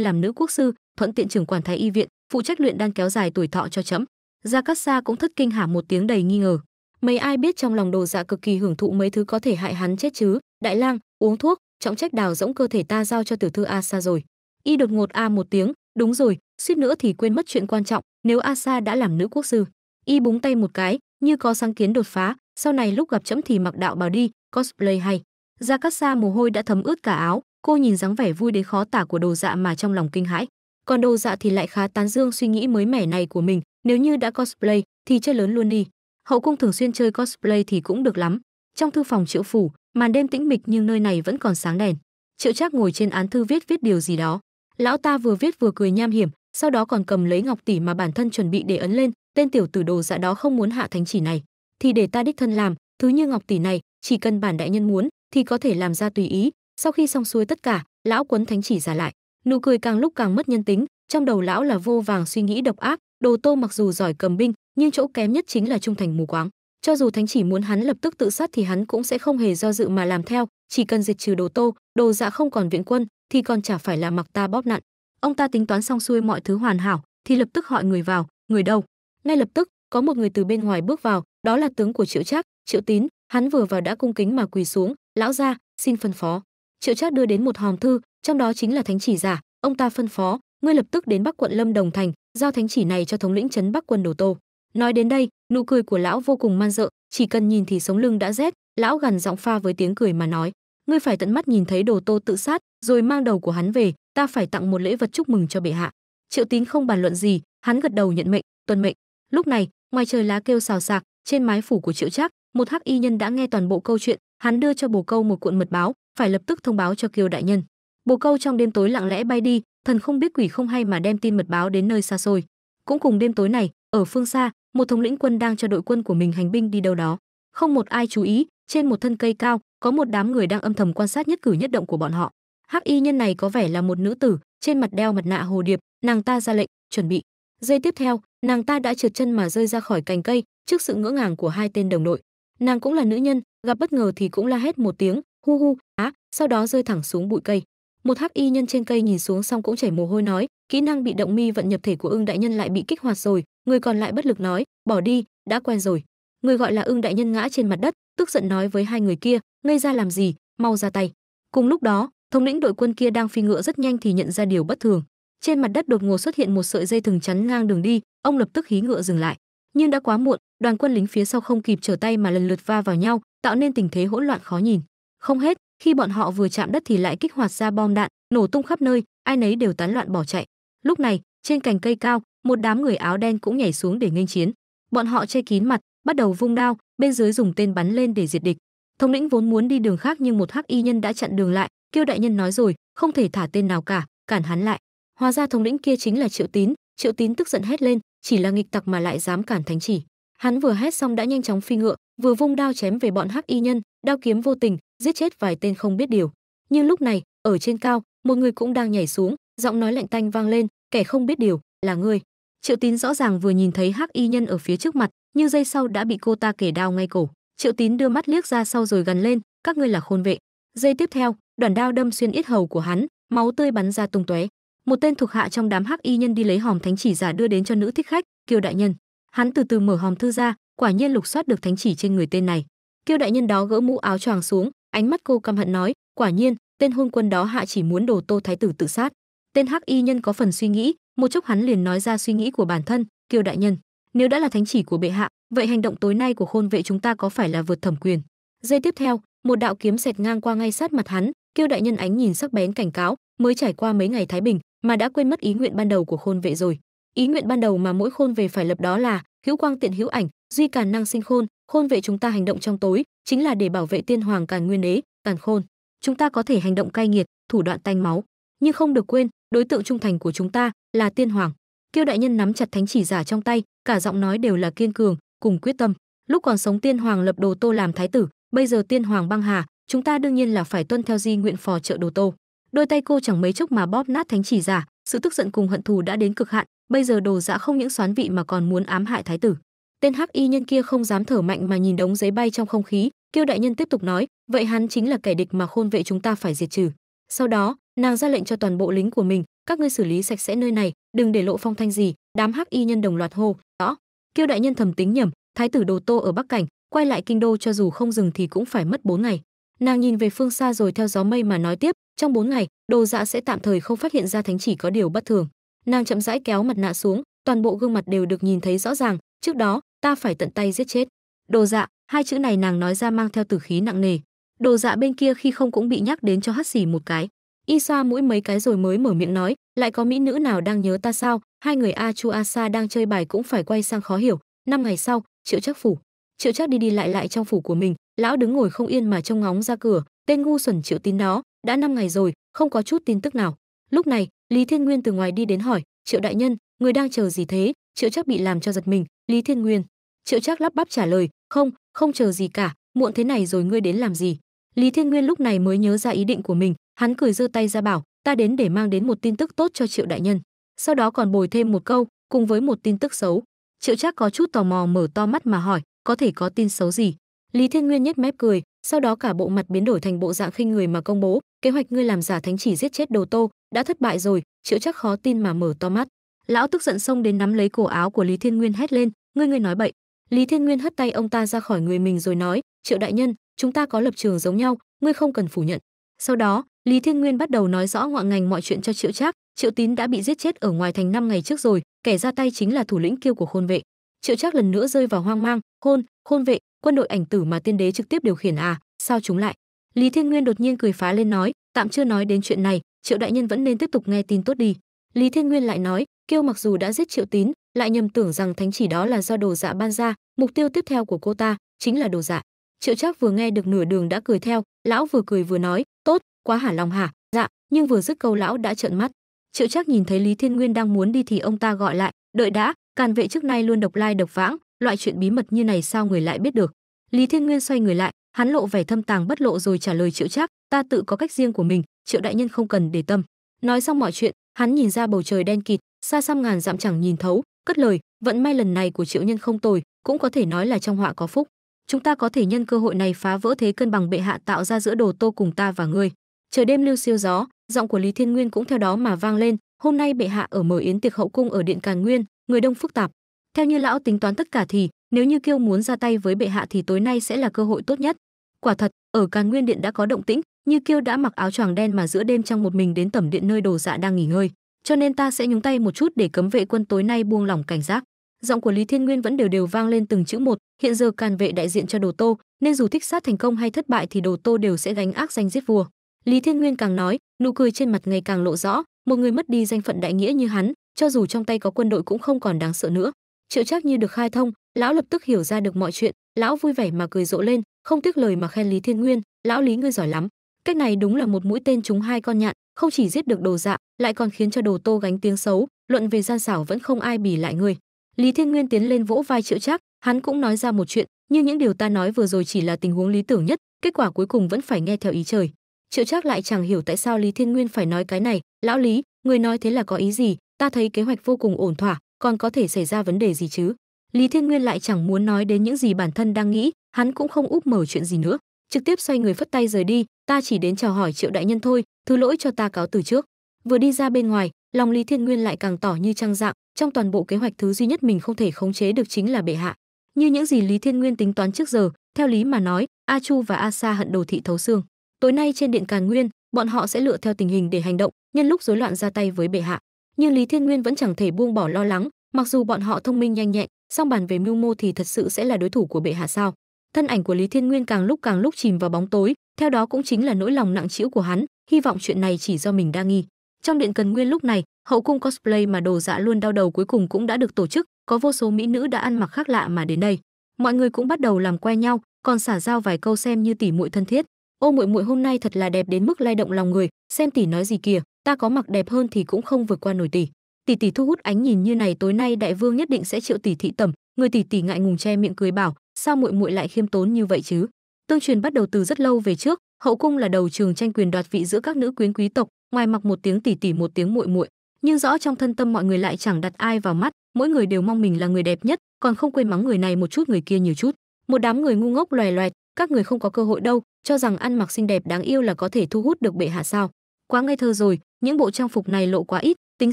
làm nữ quốc sư thuận tiện trưởng quản thái y viện phụ trách luyện đan kéo dài tuổi thọ cho chấm gia cát sa cũng thất kinh hả một tiếng đầy nghi ngờ mấy ai biết trong lòng đồ dạ cực kỳ hưởng thụ mấy thứ có thể hại hắn chết chứ đại lang uống thuốc trọng trách đào rỗng cơ thể ta giao cho tiểu thư Asa rồi y đột ngột a một tiếng đúng rồi suýt nữa thì quên mất chuyện quan trọng nếu a sa đã làm nữ quốc sư y búng tay một cái như có sáng kiến đột phá sau này lúc gặp chấm thì mặc đạo bào đi cosplay hay ra cắt xa mồ hôi đã thấm ướt cả áo cô nhìn dáng vẻ vui đến khó tả của đồ dạ mà trong lòng kinh hãi còn đồ dạ thì lại khá tán dương suy nghĩ mới mẻ này của mình nếu như đã cosplay thì chơi lớn luôn đi hậu cung thường xuyên chơi cosplay thì cũng được lắm trong thư phòng triệu phủ màn đêm tĩnh mịch nhưng nơi này vẫn còn sáng đèn triệu trác ngồi trên án thư viết viết điều gì đó lão ta vừa viết vừa cười nham hiểm sau đó còn cầm lấy ngọc tỷ mà bản thân chuẩn bị để ấn lên tên tiểu tử đồ dạ đó không muốn hạ thánh chỉ này thì để ta đích thân làm thứ như ngọc tỷ này chỉ cần bản đại nhân muốn thì có thể làm ra tùy ý sau khi xong xuôi tất cả lão quấn thánh chỉ giả lại nụ cười càng lúc càng mất nhân tính trong đầu lão là vô vàng suy nghĩ độc ác đồ tô mặc dù giỏi cầm binh nhưng chỗ kém nhất chính là trung thành mù quáng cho dù thánh chỉ muốn hắn lập tức tự sát thì hắn cũng sẽ không hề do dự mà làm theo chỉ cần diệt trừ đồ tô đồ dạ không còn viện quân thì còn chả phải là mặc ta bóp nặn ông ta tính toán xong xuôi mọi thứ hoàn hảo thì lập tức gọi người vào người đâu ngay lập tức có một người từ bên ngoài bước vào đó là tướng của triệu trác triệu tín hắn vừa vào đã cung kính mà quỳ xuống lão ra xin phân phó triệu trác đưa đến một hòm thư trong đó chính là thánh chỉ giả ông ta phân phó ngươi lập tức đến bắc quận lâm đồng thành giao thánh chỉ này cho thống lĩnh trấn bắc quân đồ tô nói đến đây nụ cười của lão vô cùng man dợ chỉ cần nhìn thì sống lưng đã rét lão gằn giọng pha với tiếng cười mà nói ngươi phải tận mắt nhìn thấy đồ tô tự sát rồi mang đầu của hắn về ta phải tặng một lễ vật chúc mừng cho bệ hạ triệu tín không bàn luận gì hắn gật đầu nhận mệnh tuân mệnh lúc này ngoài trời lá kêu xào xạc trên mái phủ của triệu trác một hắc y nhân đã nghe toàn bộ câu chuyện hắn đưa cho bồ câu một cuộn mật báo phải lập tức thông báo cho kiều đại nhân bồ câu trong đêm tối lặng lẽ bay đi thần không biết quỷ không hay mà đem tin mật báo đến nơi xa xôi cũng cùng đêm tối này ở phương xa một thống lĩnh quân đang cho đội quân của mình hành binh đi đâu đó không một ai chú ý trên một thân cây cao có một đám người đang âm thầm quan sát nhất cử nhất động của bọn họ hắc y nhân này có vẻ là một nữ tử trên mặt đeo mặt nạ hồ điệp nàng ta ra lệnh chuẩn bị giây tiếp theo nàng ta đã trượt chân mà rơi ra khỏi cành cây trước sự ngỡ ngàng của hai tên đồng đội nàng cũng là nữ nhân gặp bất ngờ thì cũng la hét một tiếng hu hu á sau đó rơi thẳng xuống bụi cây một hắc y nhân trên cây nhìn xuống xong cũng chảy mồ hôi nói kỹ năng bị động mi vận nhập thể của ưng đại nhân lại bị kích hoạt rồi người còn lại bất lực nói bỏ đi đã quen rồi người gọi là ưng đại nhân ngã trên mặt đất tức giận nói với hai người kia ngây ra làm gì mau ra tay cùng lúc đó thống lĩnh đội quân kia đang phi ngựa rất nhanh thì nhận ra điều bất thường trên mặt đất đột ngột xuất hiện một sợi dây thừng chắn ngang đường đi ông lập tức hí ngựa dừng lại nhưng đã quá muộn đoàn quân lính phía sau không kịp trở tay mà lần lượt va vào nhau tạo nên tình thế hỗn loạn khó nhìn không hết khi bọn họ vừa chạm đất thì lại kích hoạt ra bom đạn nổ tung khắp nơi ai nấy đều tán loạn bỏ chạy lúc này trên cành cây cao một đám người áo đen cũng nhảy xuống để nghênh chiến bọn họ che kín mặt bắt đầu vung đao bên dưới dùng tên bắn lên để diệt địch thống lĩnh vốn muốn đi đường khác nhưng một hắc y nhân đã chặn đường lại kêu đại nhân nói rồi không thể thả tên nào cả cản hắn lại hóa ra thống lĩnh kia chính là triệu tín triệu tín tức giận hét lên chỉ là nghịch tặc mà lại dám cản thánh chỉ hắn vừa hét xong đã nhanh chóng phi ngựa vừa vung đao chém về bọn hắc y nhân đao kiếm vô tình giết chết vài tên không biết điều nhưng lúc này ở trên cao một người cũng đang nhảy xuống giọng nói lạnh tanh vang lên kẻ không biết điều là ngươi triệu tín rõ ràng vừa nhìn thấy hắc y nhân ở phía trước mặt nhưng dây sau đã bị cô ta kể đao ngay cổ triệu tín đưa mắt liếc ra sau rồi gần lên các ngươi là khôn vệ Dây tiếp theo đoàn đao đâm xuyên yết hầu của hắn máu tươi bắn ra tung tóe một tên thuộc hạ trong đám hắc y nhân đi lấy hòm thánh chỉ giả đưa đến cho nữ thích khách kiều đại nhân hắn từ từ mở hòm thư ra quả nhiên lục soát được thánh chỉ trên người tên này kiêu đại nhân đó gỡ mũ áo choàng xuống ánh mắt cô căm hận nói quả nhiên tên hôn quân đó hạ chỉ muốn đồ tô thái tử tự sát tên hắc y nhân có phần suy nghĩ một chốc hắn liền nói ra suy nghĩ của bản thân kiều đại nhân nếu đã là thánh chỉ của bệ hạ vậy hành động tối nay của khôn vệ chúng ta có phải là vượt thẩm quyền giây tiếp theo một đạo kiếm xẹt ngang qua ngay sát mặt hắn kiêu đại nhân ánh nhìn sắc bén cảnh cáo mới trải qua mấy ngày thái bình mà đã quên mất ý nguyện ban đầu của khôn vệ rồi ý nguyện ban đầu mà mỗi khôn về phải lập đó là hữu quang tiện hữu ảnh duy càn năng sinh khôn khôn vệ chúng ta hành động trong tối chính là để bảo vệ tiên hoàng càn nguyên đế càn khôn chúng ta có thể hành động cay nghiệt thủ đoạn tanh máu nhưng không được quên đối tượng trung thành của chúng ta là tiên hoàng kiêu đại nhân nắm chặt thánh chỉ giả trong tay cả giọng nói đều là kiên cường cùng quyết tâm lúc còn sống tiên hoàng lập đồ tô làm thái tử bây giờ tiên hoàng băng hà chúng ta đương nhiên là phải tuân theo di nguyện phò trợ đồ tô đôi tay cô chẳng mấy chốc mà bóp nát thánh chỉ giả sự tức giận cùng hận thù đã đến cực hạn bây giờ đồ dạ không những xoán vị mà còn muốn ám hại thái tử tên hắc y nhân kia không dám thở mạnh mà nhìn đống giấy bay trong không khí Kiêu đại nhân tiếp tục nói vậy hắn chính là kẻ địch mà khôn vệ chúng ta phải diệt trừ sau đó nàng ra lệnh cho toàn bộ lính của mình các ngươi xử lý sạch sẽ nơi này đừng để lộ phong thanh gì đám hắc y nhân đồng loạt hô rõ. kêu đại nhân thầm tính nhầm thái tử đồ tô ở bắc cảnh quay lại kinh đô cho dù không dừng thì cũng phải mất bốn ngày nàng nhìn về phương xa rồi theo gió mây mà nói tiếp trong bốn ngày đồ dạ sẽ tạm thời không phát hiện ra thánh chỉ có điều bất thường nàng chậm rãi kéo mặt nạ xuống toàn bộ gương mặt đều được nhìn thấy rõ ràng trước đó ta phải tận tay giết chết đồ dạ hai chữ này nàng nói ra mang theo tử khí nặng nề đồ dạ bên kia khi không cũng bị nhắc đến cho hắt xì một cái y sa mũi mấy cái rồi mới mở miệng nói lại có mỹ nữ nào đang nhớ ta sao hai người a chu a sa đang chơi bài cũng phải quay sang khó hiểu năm ngày sau triệu chắc phủ triệu chắc đi đi lại lại trong phủ của mình lão đứng ngồi không yên mà trông ngóng ra cửa tên ngu xuẩn triệu tín đó đã năm ngày rồi không có chút tin tức nào lúc này lý thiên nguyên từ ngoài đi đến hỏi triệu đại nhân người đang chờ gì thế triệu chắc bị làm cho giật mình lý thiên nguyên triệu chắc lắp bắp trả lời không không chờ gì cả muộn thế này rồi ngươi đến làm gì lý thiên nguyên lúc này mới nhớ ra ý định của mình hắn cười giơ tay ra bảo ta đến để mang đến một tin tức tốt cho triệu đại nhân sau đó còn bồi thêm một câu cùng với một tin tức xấu triệu trác có chút tò mò mở to mắt mà hỏi có thể có tin xấu gì lý thiên nguyên nhếch mép cười sau đó cả bộ mặt biến đổi thành bộ dạng khinh người mà công bố kế hoạch ngươi làm giả thánh chỉ giết chết đầu tô đã thất bại rồi triệu trác khó tin mà mở to mắt lão tức giận xông đến nắm lấy cổ áo của lý thiên nguyên hét lên ngươi ngươi nói bậy lý thiên nguyên hất tay ông ta ra khỏi người mình rồi nói triệu đại nhân chúng ta có lập trường giống nhau ngươi không cần phủ nhận sau đó Lý Thiên Nguyên bắt đầu nói rõ ngọn ngành mọi chuyện cho Triệu Trác, Triệu Tín đã bị giết chết ở ngoài thành năm ngày trước rồi, kẻ ra tay chính là thủ lĩnh kiêu của Khôn vệ. Triệu Trác lần nữa rơi vào hoang mang, Khôn, Khôn vệ, quân đội ảnh tử mà tiên đế trực tiếp điều khiển à, sao chúng lại? Lý Thiên Nguyên đột nhiên cười phá lên nói, tạm chưa nói đến chuyện này, Triệu đại nhân vẫn nên tiếp tục nghe tin tốt đi. Lý Thiên Nguyên lại nói, Kiêu mặc dù đã giết Triệu Tín, lại nhầm tưởng rằng thánh chỉ đó là do đồ dạ ban ra, mục tiêu tiếp theo của cô ta chính là đồ dạ. Triệu Trác vừa nghe được nửa đường đã cười theo, lão vừa cười vừa nói, "Tốt, quá hả lòng hả dạ nhưng vừa dứt câu lão đã trợn mắt triệu chắc nhìn thấy lý thiên nguyên đang muốn đi thì ông ta gọi lại đợi đã càn vệ trước nay luôn độc lai độc vãng loại chuyện bí mật như này sao người lại biết được lý thiên nguyên xoay người lại hắn lộ vẻ thâm tàng bất lộ rồi trả lời triệu chắc ta tự có cách riêng của mình triệu đại nhân không cần để tâm nói xong mọi chuyện hắn nhìn ra bầu trời đen kịt xa xăm ngàn dặm chẳng nhìn thấu cất lời vận may lần này của triệu nhân không tồi cũng có thể nói là trong họa có phúc chúng ta có thể nhân cơ hội này phá vỡ thế cân bằng bệ hạ tạo ra giữa đồ tô cùng ta và ngươi Trời đêm lưu siêu gió, giọng của Lý Thiên Nguyên cũng theo đó mà vang lên, hôm nay bệ hạ ở mời yến tiệc hậu cung ở điện Càn Nguyên, người đông phức tạp. Theo như lão tính toán tất cả thì, nếu như Kiêu muốn ra tay với bệ hạ thì tối nay sẽ là cơ hội tốt nhất. Quả thật, ở Càn Nguyên điện đã có động tĩnh, như Kiêu đã mặc áo choàng đen mà giữa đêm trong một mình đến tẩm điện nơi đồ dạ đang nghỉ ngơi, cho nên ta sẽ nhúng tay một chút để cấm vệ quân tối nay buông lỏng cảnh giác. Giọng của Lý Thiên Nguyên vẫn đều đều vang lên từng chữ một, hiện giờ Càn vệ đại diện cho Đồ Tô, nên dù thích sát thành công hay thất bại thì Đồ Tô đều sẽ gánh ác danh giết vua. Lý Thiên Nguyên càng nói, nụ cười trên mặt ngày càng lộ rõ, một người mất đi danh phận đại nghĩa như hắn, cho dù trong tay có quân đội cũng không còn đáng sợ nữa. Triệu Trác như được khai thông, lão lập tức hiểu ra được mọi chuyện, lão vui vẻ mà cười rộ lên, không tiếc lời mà khen Lý Thiên Nguyên, lão Lý ngươi giỏi lắm. Cách này đúng là một mũi tên trúng hai con nhạn, không chỉ giết được đồ dạ, lại còn khiến cho đồ Tô gánh tiếng xấu, luận về gian xảo vẫn không ai bì lại người. Lý Thiên Nguyên tiến lên vỗ vai Triệu Trác, hắn cũng nói ra một chuyện, nhưng những điều ta nói vừa rồi chỉ là tình huống lý tưởng nhất, kết quả cuối cùng vẫn phải nghe theo ý trời triệu trác lại chẳng hiểu tại sao lý thiên nguyên phải nói cái này lão lý người nói thế là có ý gì ta thấy kế hoạch vô cùng ổn thỏa còn có thể xảy ra vấn đề gì chứ lý thiên nguyên lại chẳng muốn nói đến những gì bản thân đang nghĩ hắn cũng không úp mở chuyện gì nữa trực tiếp xoay người phất tay rời đi ta chỉ đến chào hỏi triệu đại nhân thôi thứ lỗi cho ta cáo từ trước vừa đi ra bên ngoài lòng lý thiên nguyên lại càng tỏ như trăng dạng trong toàn bộ kế hoạch thứ duy nhất mình không thể khống chế được chính là bệ hạ như những gì lý thiên nguyên tính toán trước giờ theo lý mà nói a chu và a sa hận đồ thị thấu xương tối nay trên điện càn nguyên bọn họ sẽ lựa theo tình hình để hành động nhân lúc rối loạn ra tay với bệ hạ nhưng lý thiên nguyên vẫn chẳng thể buông bỏ lo lắng mặc dù bọn họ thông minh nhanh nhẹn song bàn về mưu mô thì thật sự sẽ là đối thủ của bệ hạ sao thân ảnh của lý thiên nguyên càng lúc càng lúc chìm vào bóng tối theo đó cũng chính là nỗi lòng nặng trĩu của hắn hy vọng chuyện này chỉ do mình đa nghi trong điện cần nguyên lúc này hậu cung cosplay mà đồ dạ luôn đau đầu cuối cùng cũng đã được tổ chức có vô số mỹ nữ đã ăn mặc khác lạ mà đến đây mọi người cũng bắt đầu làm quen nhau còn xả giao vài câu xem như tỉ muội thân thiết ô muội muội hôm nay thật là đẹp đến mức lay động lòng người xem tỷ nói gì kìa ta có mặc đẹp hơn thì cũng không vượt qua nổi tỷ tỷ tỷ thu hút ánh nhìn như này tối nay đại vương nhất định sẽ triệu tỷ thị tẩm người tỷ tỷ ngại ngùng che miệng cười bảo sao muội muội lại khiêm tốn như vậy chứ tương truyền bắt đầu từ rất lâu về trước hậu cung là đầu trường tranh quyền đoạt vị giữa các nữ quyến quý tộc ngoài mặc một tiếng tỷ tỷ một tiếng muội muội nhưng rõ trong thân tâm mọi người lại chẳng đặt ai vào mắt mỗi người đều mong mình là người đẹp nhất còn không quên mắng người này một chút người kia nhiều chút một đám người ngu ngốc loè loẹt các người không có cơ hội đâu cho rằng ăn mặc xinh đẹp đáng yêu là có thể thu hút được bệ hạ sao quá ngây thơ rồi những bộ trang phục này lộ quá ít tính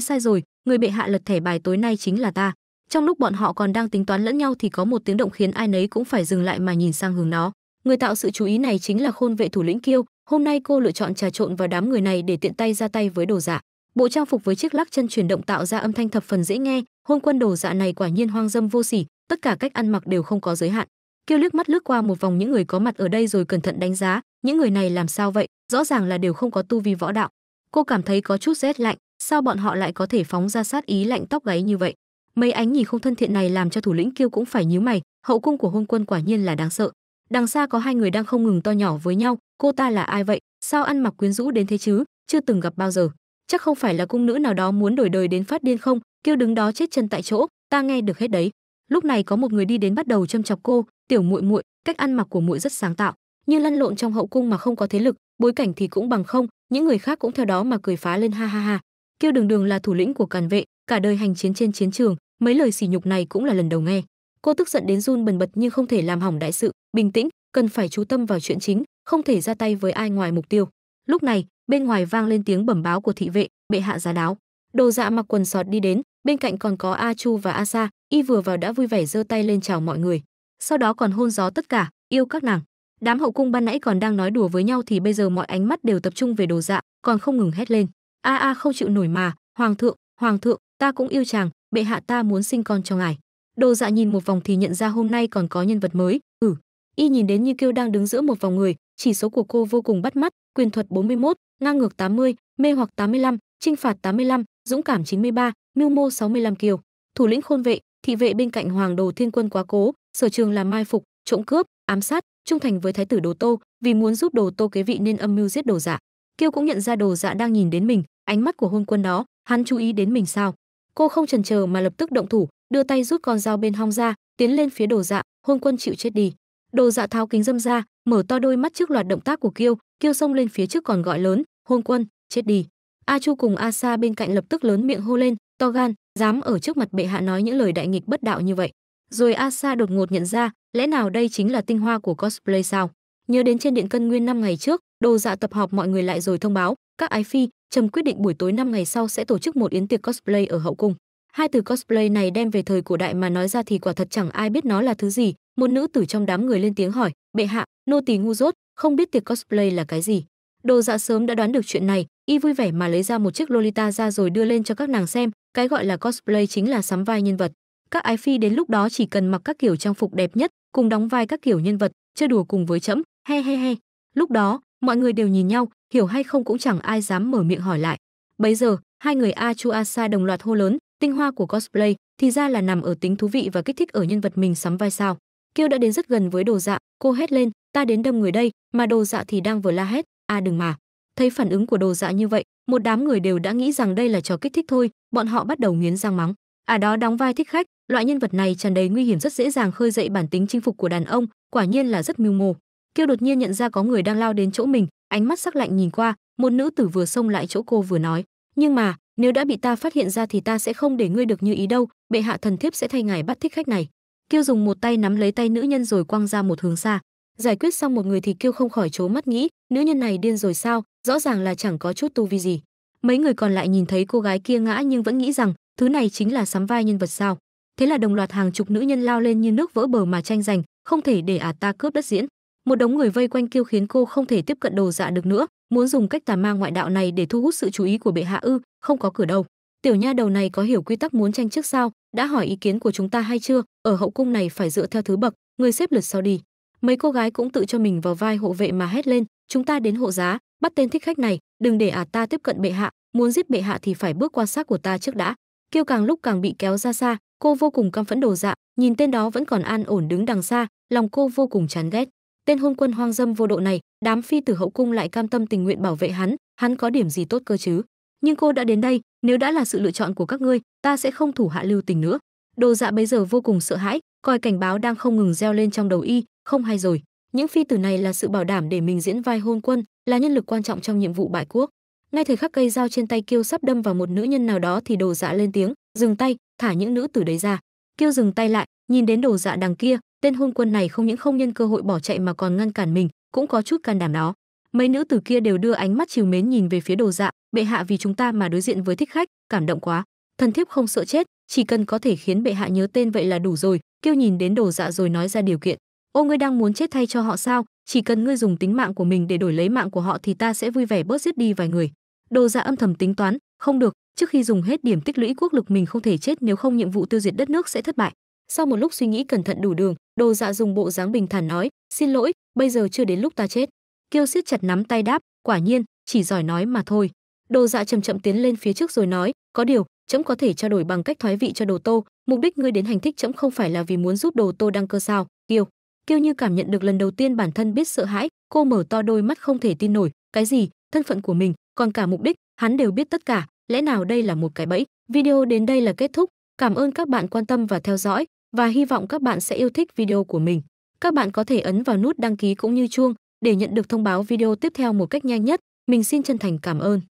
sai rồi người bệ hạ lật thẻ bài tối nay chính là ta trong lúc bọn họ còn đang tính toán lẫn nhau thì có một tiếng động khiến ai nấy cũng phải dừng lại mà nhìn sang hướng nó người tạo sự chú ý này chính là khôn vệ thủ lĩnh kiêu hôm nay cô lựa chọn trà trộn vào đám người này để tiện tay ra tay với đồ dạ bộ trang phục với chiếc lắc chân chuyển động tạo ra âm thanh thập phần dễ nghe hôn quân đồ dạ này quả nhiên hoang dâm vô sỉ tất cả cách ăn mặc đều không có giới hạn kêu liếc mắt lướt qua một vòng những người có mặt ở đây rồi cẩn thận đánh giá những người này làm sao vậy rõ ràng là đều không có tu vi võ đạo cô cảm thấy có chút rét lạnh sao bọn họ lại có thể phóng ra sát ý lạnh tóc gáy như vậy mấy ánh nhìn không thân thiện này làm cho thủ lĩnh kêu cũng phải nhíu mày hậu cung của hôn quân quả nhiên là đáng sợ đằng xa có hai người đang không ngừng to nhỏ với nhau cô ta là ai vậy sao ăn mặc quyến rũ đến thế chứ chưa từng gặp bao giờ chắc không phải là cung nữ nào đó muốn đổi đời đến phát điên không kêu đứng đó chết chân tại chỗ ta nghe được hết đấy lúc này có một người đi đến bắt đầu châm chọc cô tiểu muội muội cách ăn mặc của muội rất sáng tạo như lăn lộn trong hậu cung mà không có thế lực bối cảnh thì cũng bằng không những người khác cũng theo đó mà cười phá lên ha ha ha kêu đường đường là thủ lĩnh của càn vệ cả đời hành chiến trên chiến trường mấy lời sỉ nhục này cũng là lần đầu nghe cô tức giận đến run bần bật nhưng không thể làm hỏng đại sự bình tĩnh cần phải chú tâm vào chuyện chính không thể ra tay với ai ngoài mục tiêu lúc này bên ngoài vang lên tiếng bẩm báo của thị vệ bệ hạ giá đáo đồ dạ mặc quần sọt đi đến bên cạnh còn có a chu và a sa y vừa vào đã vui vẻ giơ tay lên chào mọi người sau đó còn hôn gió tất cả yêu các nàng đám hậu cung ban nãy còn đang nói đùa với nhau thì bây giờ mọi ánh mắt đều tập trung về đồ dạ còn không ngừng hét lên a a không chịu nổi mà hoàng thượng hoàng thượng ta cũng yêu chàng bệ hạ ta muốn sinh con cho ngài đồ dạ nhìn một vòng thì nhận ra hôm nay còn có nhân vật mới ừ y nhìn đến như kiêu đang đứng giữa một vòng người chỉ số của cô vô cùng bắt mắt quyền thuật 41, ngang ngược 80, mê hoặc 85, trinh phạt 85, dũng cảm 93, mưu mô 65 kiều thủ lĩnh khôn vệ thị vệ bên cạnh hoàng đồ thiên quân quá cố sở trường là mai phục trộm cướp ám sát trung thành với thái tử đồ tô vì muốn giúp đồ tô kế vị nên âm mưu giết đồ dạ kiêu cũng nhận ra đồ dạ đang nhìn đến mình ánh mắt của hôn quân đó hắn chú ý đến mình sao cô không chần chờ mà lập tức động thủ đưa tay rút con dao bên hong ra tiến lên phía đồ dạ hôn quân chịu chết đi đồ dạ tháo kính dâm ra mở to đôi mắt trước loạt động tác của kiêu kiêu xông lên phía trước còn gọi lớn hôn quân chết đi a chu cùng a sa bên cạnh lập tức lớn miệng hô lên to gan dám ở trước mặt bệ hạ nói những lời đại nghịch bất đạo như vậy. Rồi Asa đột ngột nhận ra, lẽ nào đây chính là tinh hoa của cosplay sao? Nhớ đến trên điện cân nguyên năm ngày trước, đồ dạ tập họp mọi người lại rồi thông báo, các ái phi, trầm quyết định buổi tối năm ngày sau sẽ tổ chức một yến tiệc cosplay ở hậu cung. Hai từ cosplay này đem về thời cổ đại mà nói ra thì quả thật chẳng ai biết nó là thứ gì, một nữ tử trong đám người lên tiếng hỏi, "Bệ hạ, nô tỳ ngu dốt, không biết tiệc cosplay là cái gì?" Đồ dạ sớm đã đoán được chuyện này, y vui vẻ mà lấy ra một chiếc Lolita ra rồi đưa lên cho các nàng xem, cái gọi là cosplay chính là sắm vai nhân vật. Các ái phi đến lúc đó chỉ cần mặc các kiểu trang phục đẹp nhất, cùng đóng vai các kiểu nhân vật, chơi đùa cùng với trẫm, he he he. Lúc đó, mọi người đều nhìn nhau, hiểu hay không cũng chẳng ai dám mở miệng hỏi lại. Bấy giờ, hai người A Chu A Sa đồng loạt hô lớn, tinh hoa của cosplay thì ra là nằm ở tính thú vị và kích thích ở nhân vật mình sắm vai sao. Kiêu đã đến rất gần với đồ dạ, cô hét lên, ta đến đâm người đây, mà đồ dạ thì đang vừa la hét, a à đừng mà thấy phản ứng của đồ dạ như vậy một đám người đều đã nghĩ rằng đây là trò kích thích thôi bọn họ bắt đầu nghiến răng mắng à đó đóng vai thích khách loại nhân vật này tràn đầy nguy hiểm rất dễ dàng khơi dậy bản tính chinh phục của đàn ông quả nhiên là rất mưu mô kêu đột nhiên nhận ra có người đang lao đến chỗ mình ánh mắt sắc lạnh nhìn qua một nữ tử vừa xông lại chỗ cô vừa nói nhưng mà nếu đã bị ta phát hiện ra thì ta sẽ không để ngươi được như ý đâu bệ hạ thần thiếp sẽ thay ngài bắt thích khách này kêu dùng một tay nắm lấy tay nữ nhân rồi quăng ra một hướng xa giải quyết xong một người thì kêu không khỏi trố mắt nghĩ nữ nhân này điên rồi sao rõ ràng là chẳng có chút tu vi gì mấy người còn lại nhìn thấy cô gái kia ngã nhưng vẫn nghĩ rằng thứ này chính là sắm vai nhân vật sao thế là đồng loạt hàng chục nữ nhân lao lên như nước vỡ bờ mà tranh giành không thể để ả à ta cướp đất diễn một đống người vây quanh kêu khiến cô không thể tiếp cận đồ dạ được nữa muốn dùng cách tà ma ngoại đạo này để thu hút sự chú ý của bệ hạ ư không có cửa đâu tiểu nha đầu này có hiểu quy tắc muốn tranh trước sao đã hỏi ý kiến của chúng ta hay chưa ở hậu cung này phải dựa theo thứ bậc người xếp lượt sau đi mấy cô gái cũng tự cho mình vào vai hộ vệ mà hét lên chúng ta đến hộ giá bắt tên thích khách này đừng để ả à ta tiếp cận bệ hạ muốn giết bệ hạ thì phải bước qua xác của ta trước đã kêu càng lúc càng bị kéo ra xa cô vô cùng căm phẫn đồ dạ nhìn tên đó vẫn còn an ổn đứng đằng xa lòng cô vô cùng chán ghét tên hôn quân hoang dâm vô độ này đám phi tử hậu cung lại cam tâm tình nguyện bảo vệ hắn hắn có điểm gì tốt cơ chứ nhưng cô đã đến đây nếu đã là sự lựa chọn của các ngươi ta sẽ không thủ hạ lưu tình nữa đồ dạ bây giờ vô cùng sợ hãi coi cảnh báo đang không ngừng reo lên trong đầu y không hay rồi những phi tử này là sự bảo đảm để mình diễn vai hôn quân là nhân lực quan trọng trong nhiệm vụ bại quốc ngay thời khắc cây dao trên tay kiêu sắp đâm vào một nữ nhân nào đó thì đồ dạ lên tiếng dừng tay thả những nữ tử đấy ra kiêu dừng tay lại nhìn đến đồ dạ đằng kia tên hôn quân này không những không nhân cơ hội bỏ chạy mà còn ngăn cản mình cũng có chút can đảm đó mấy nữ tử kia đều đưa ánh mắt trìu mến nhìn về phía đồ dạ bệ hạ vì chúng ta mà đối diện với thích khách cảm động quá thần thiếp không sợ chết chỉ cần có thể khiến bệ hạ nhớ tên vậy là đủ rồi kêu nhìn đến đồ dạ rồi nói ra điều kiện ô ngươi đang muốn chết thay cho họ sao chỉ cần ngươi dùng tính mạng của mình để đổi lấy mạng của họ thì ta sẽ vui vẻ bớt giết đi vài người đồ dạ âm thầm tính toán không được trước khi dùng hết điểm tích lũy quốc lực mình không thể chết nếu không nhiệm vụ tiêu diệt đất nước sẽ thất bại sau một lúc suy nghĩ cẩn thận đủ đường đồ dạ dùng bộ dáng bình thản nói xin lỗi bây giờ chưa đến lúc ta chết kiêu siết chặt nắm tay đáp quả nhiên chỉ giỏi nói mà thôi đồ dạ chậm chậm tiến lên phía trước rồi nói có điều trẫm có thể trao đổi bằng cách thoái vị cho đồ tô mục đích ngươi đến hành thích trẫm không phải là vì muốn giúp đồ tô đăng cơ sao kiêu kêu như cảm nhận được lần đầu tiên bản thân biết sợ hãi, cô mở to đôi mắt không thể tin nổi, cái gì, thân phận của mình, còn cả mục đích, hắn đều biết tất cả, lẽ nào đây là một cái bẫy. Video đến đây là kết thúc, cảm ơn các bạn quan tâm và theo dõi và hy vọng các bạn sẽ yêu thích video của mình. Các bạn có thể ấn vào nút đăng ký cũng như chuông để nhận được thông báo video tiếp theo một cách nhanh nhất. Mình xin chân thành cảm ơn.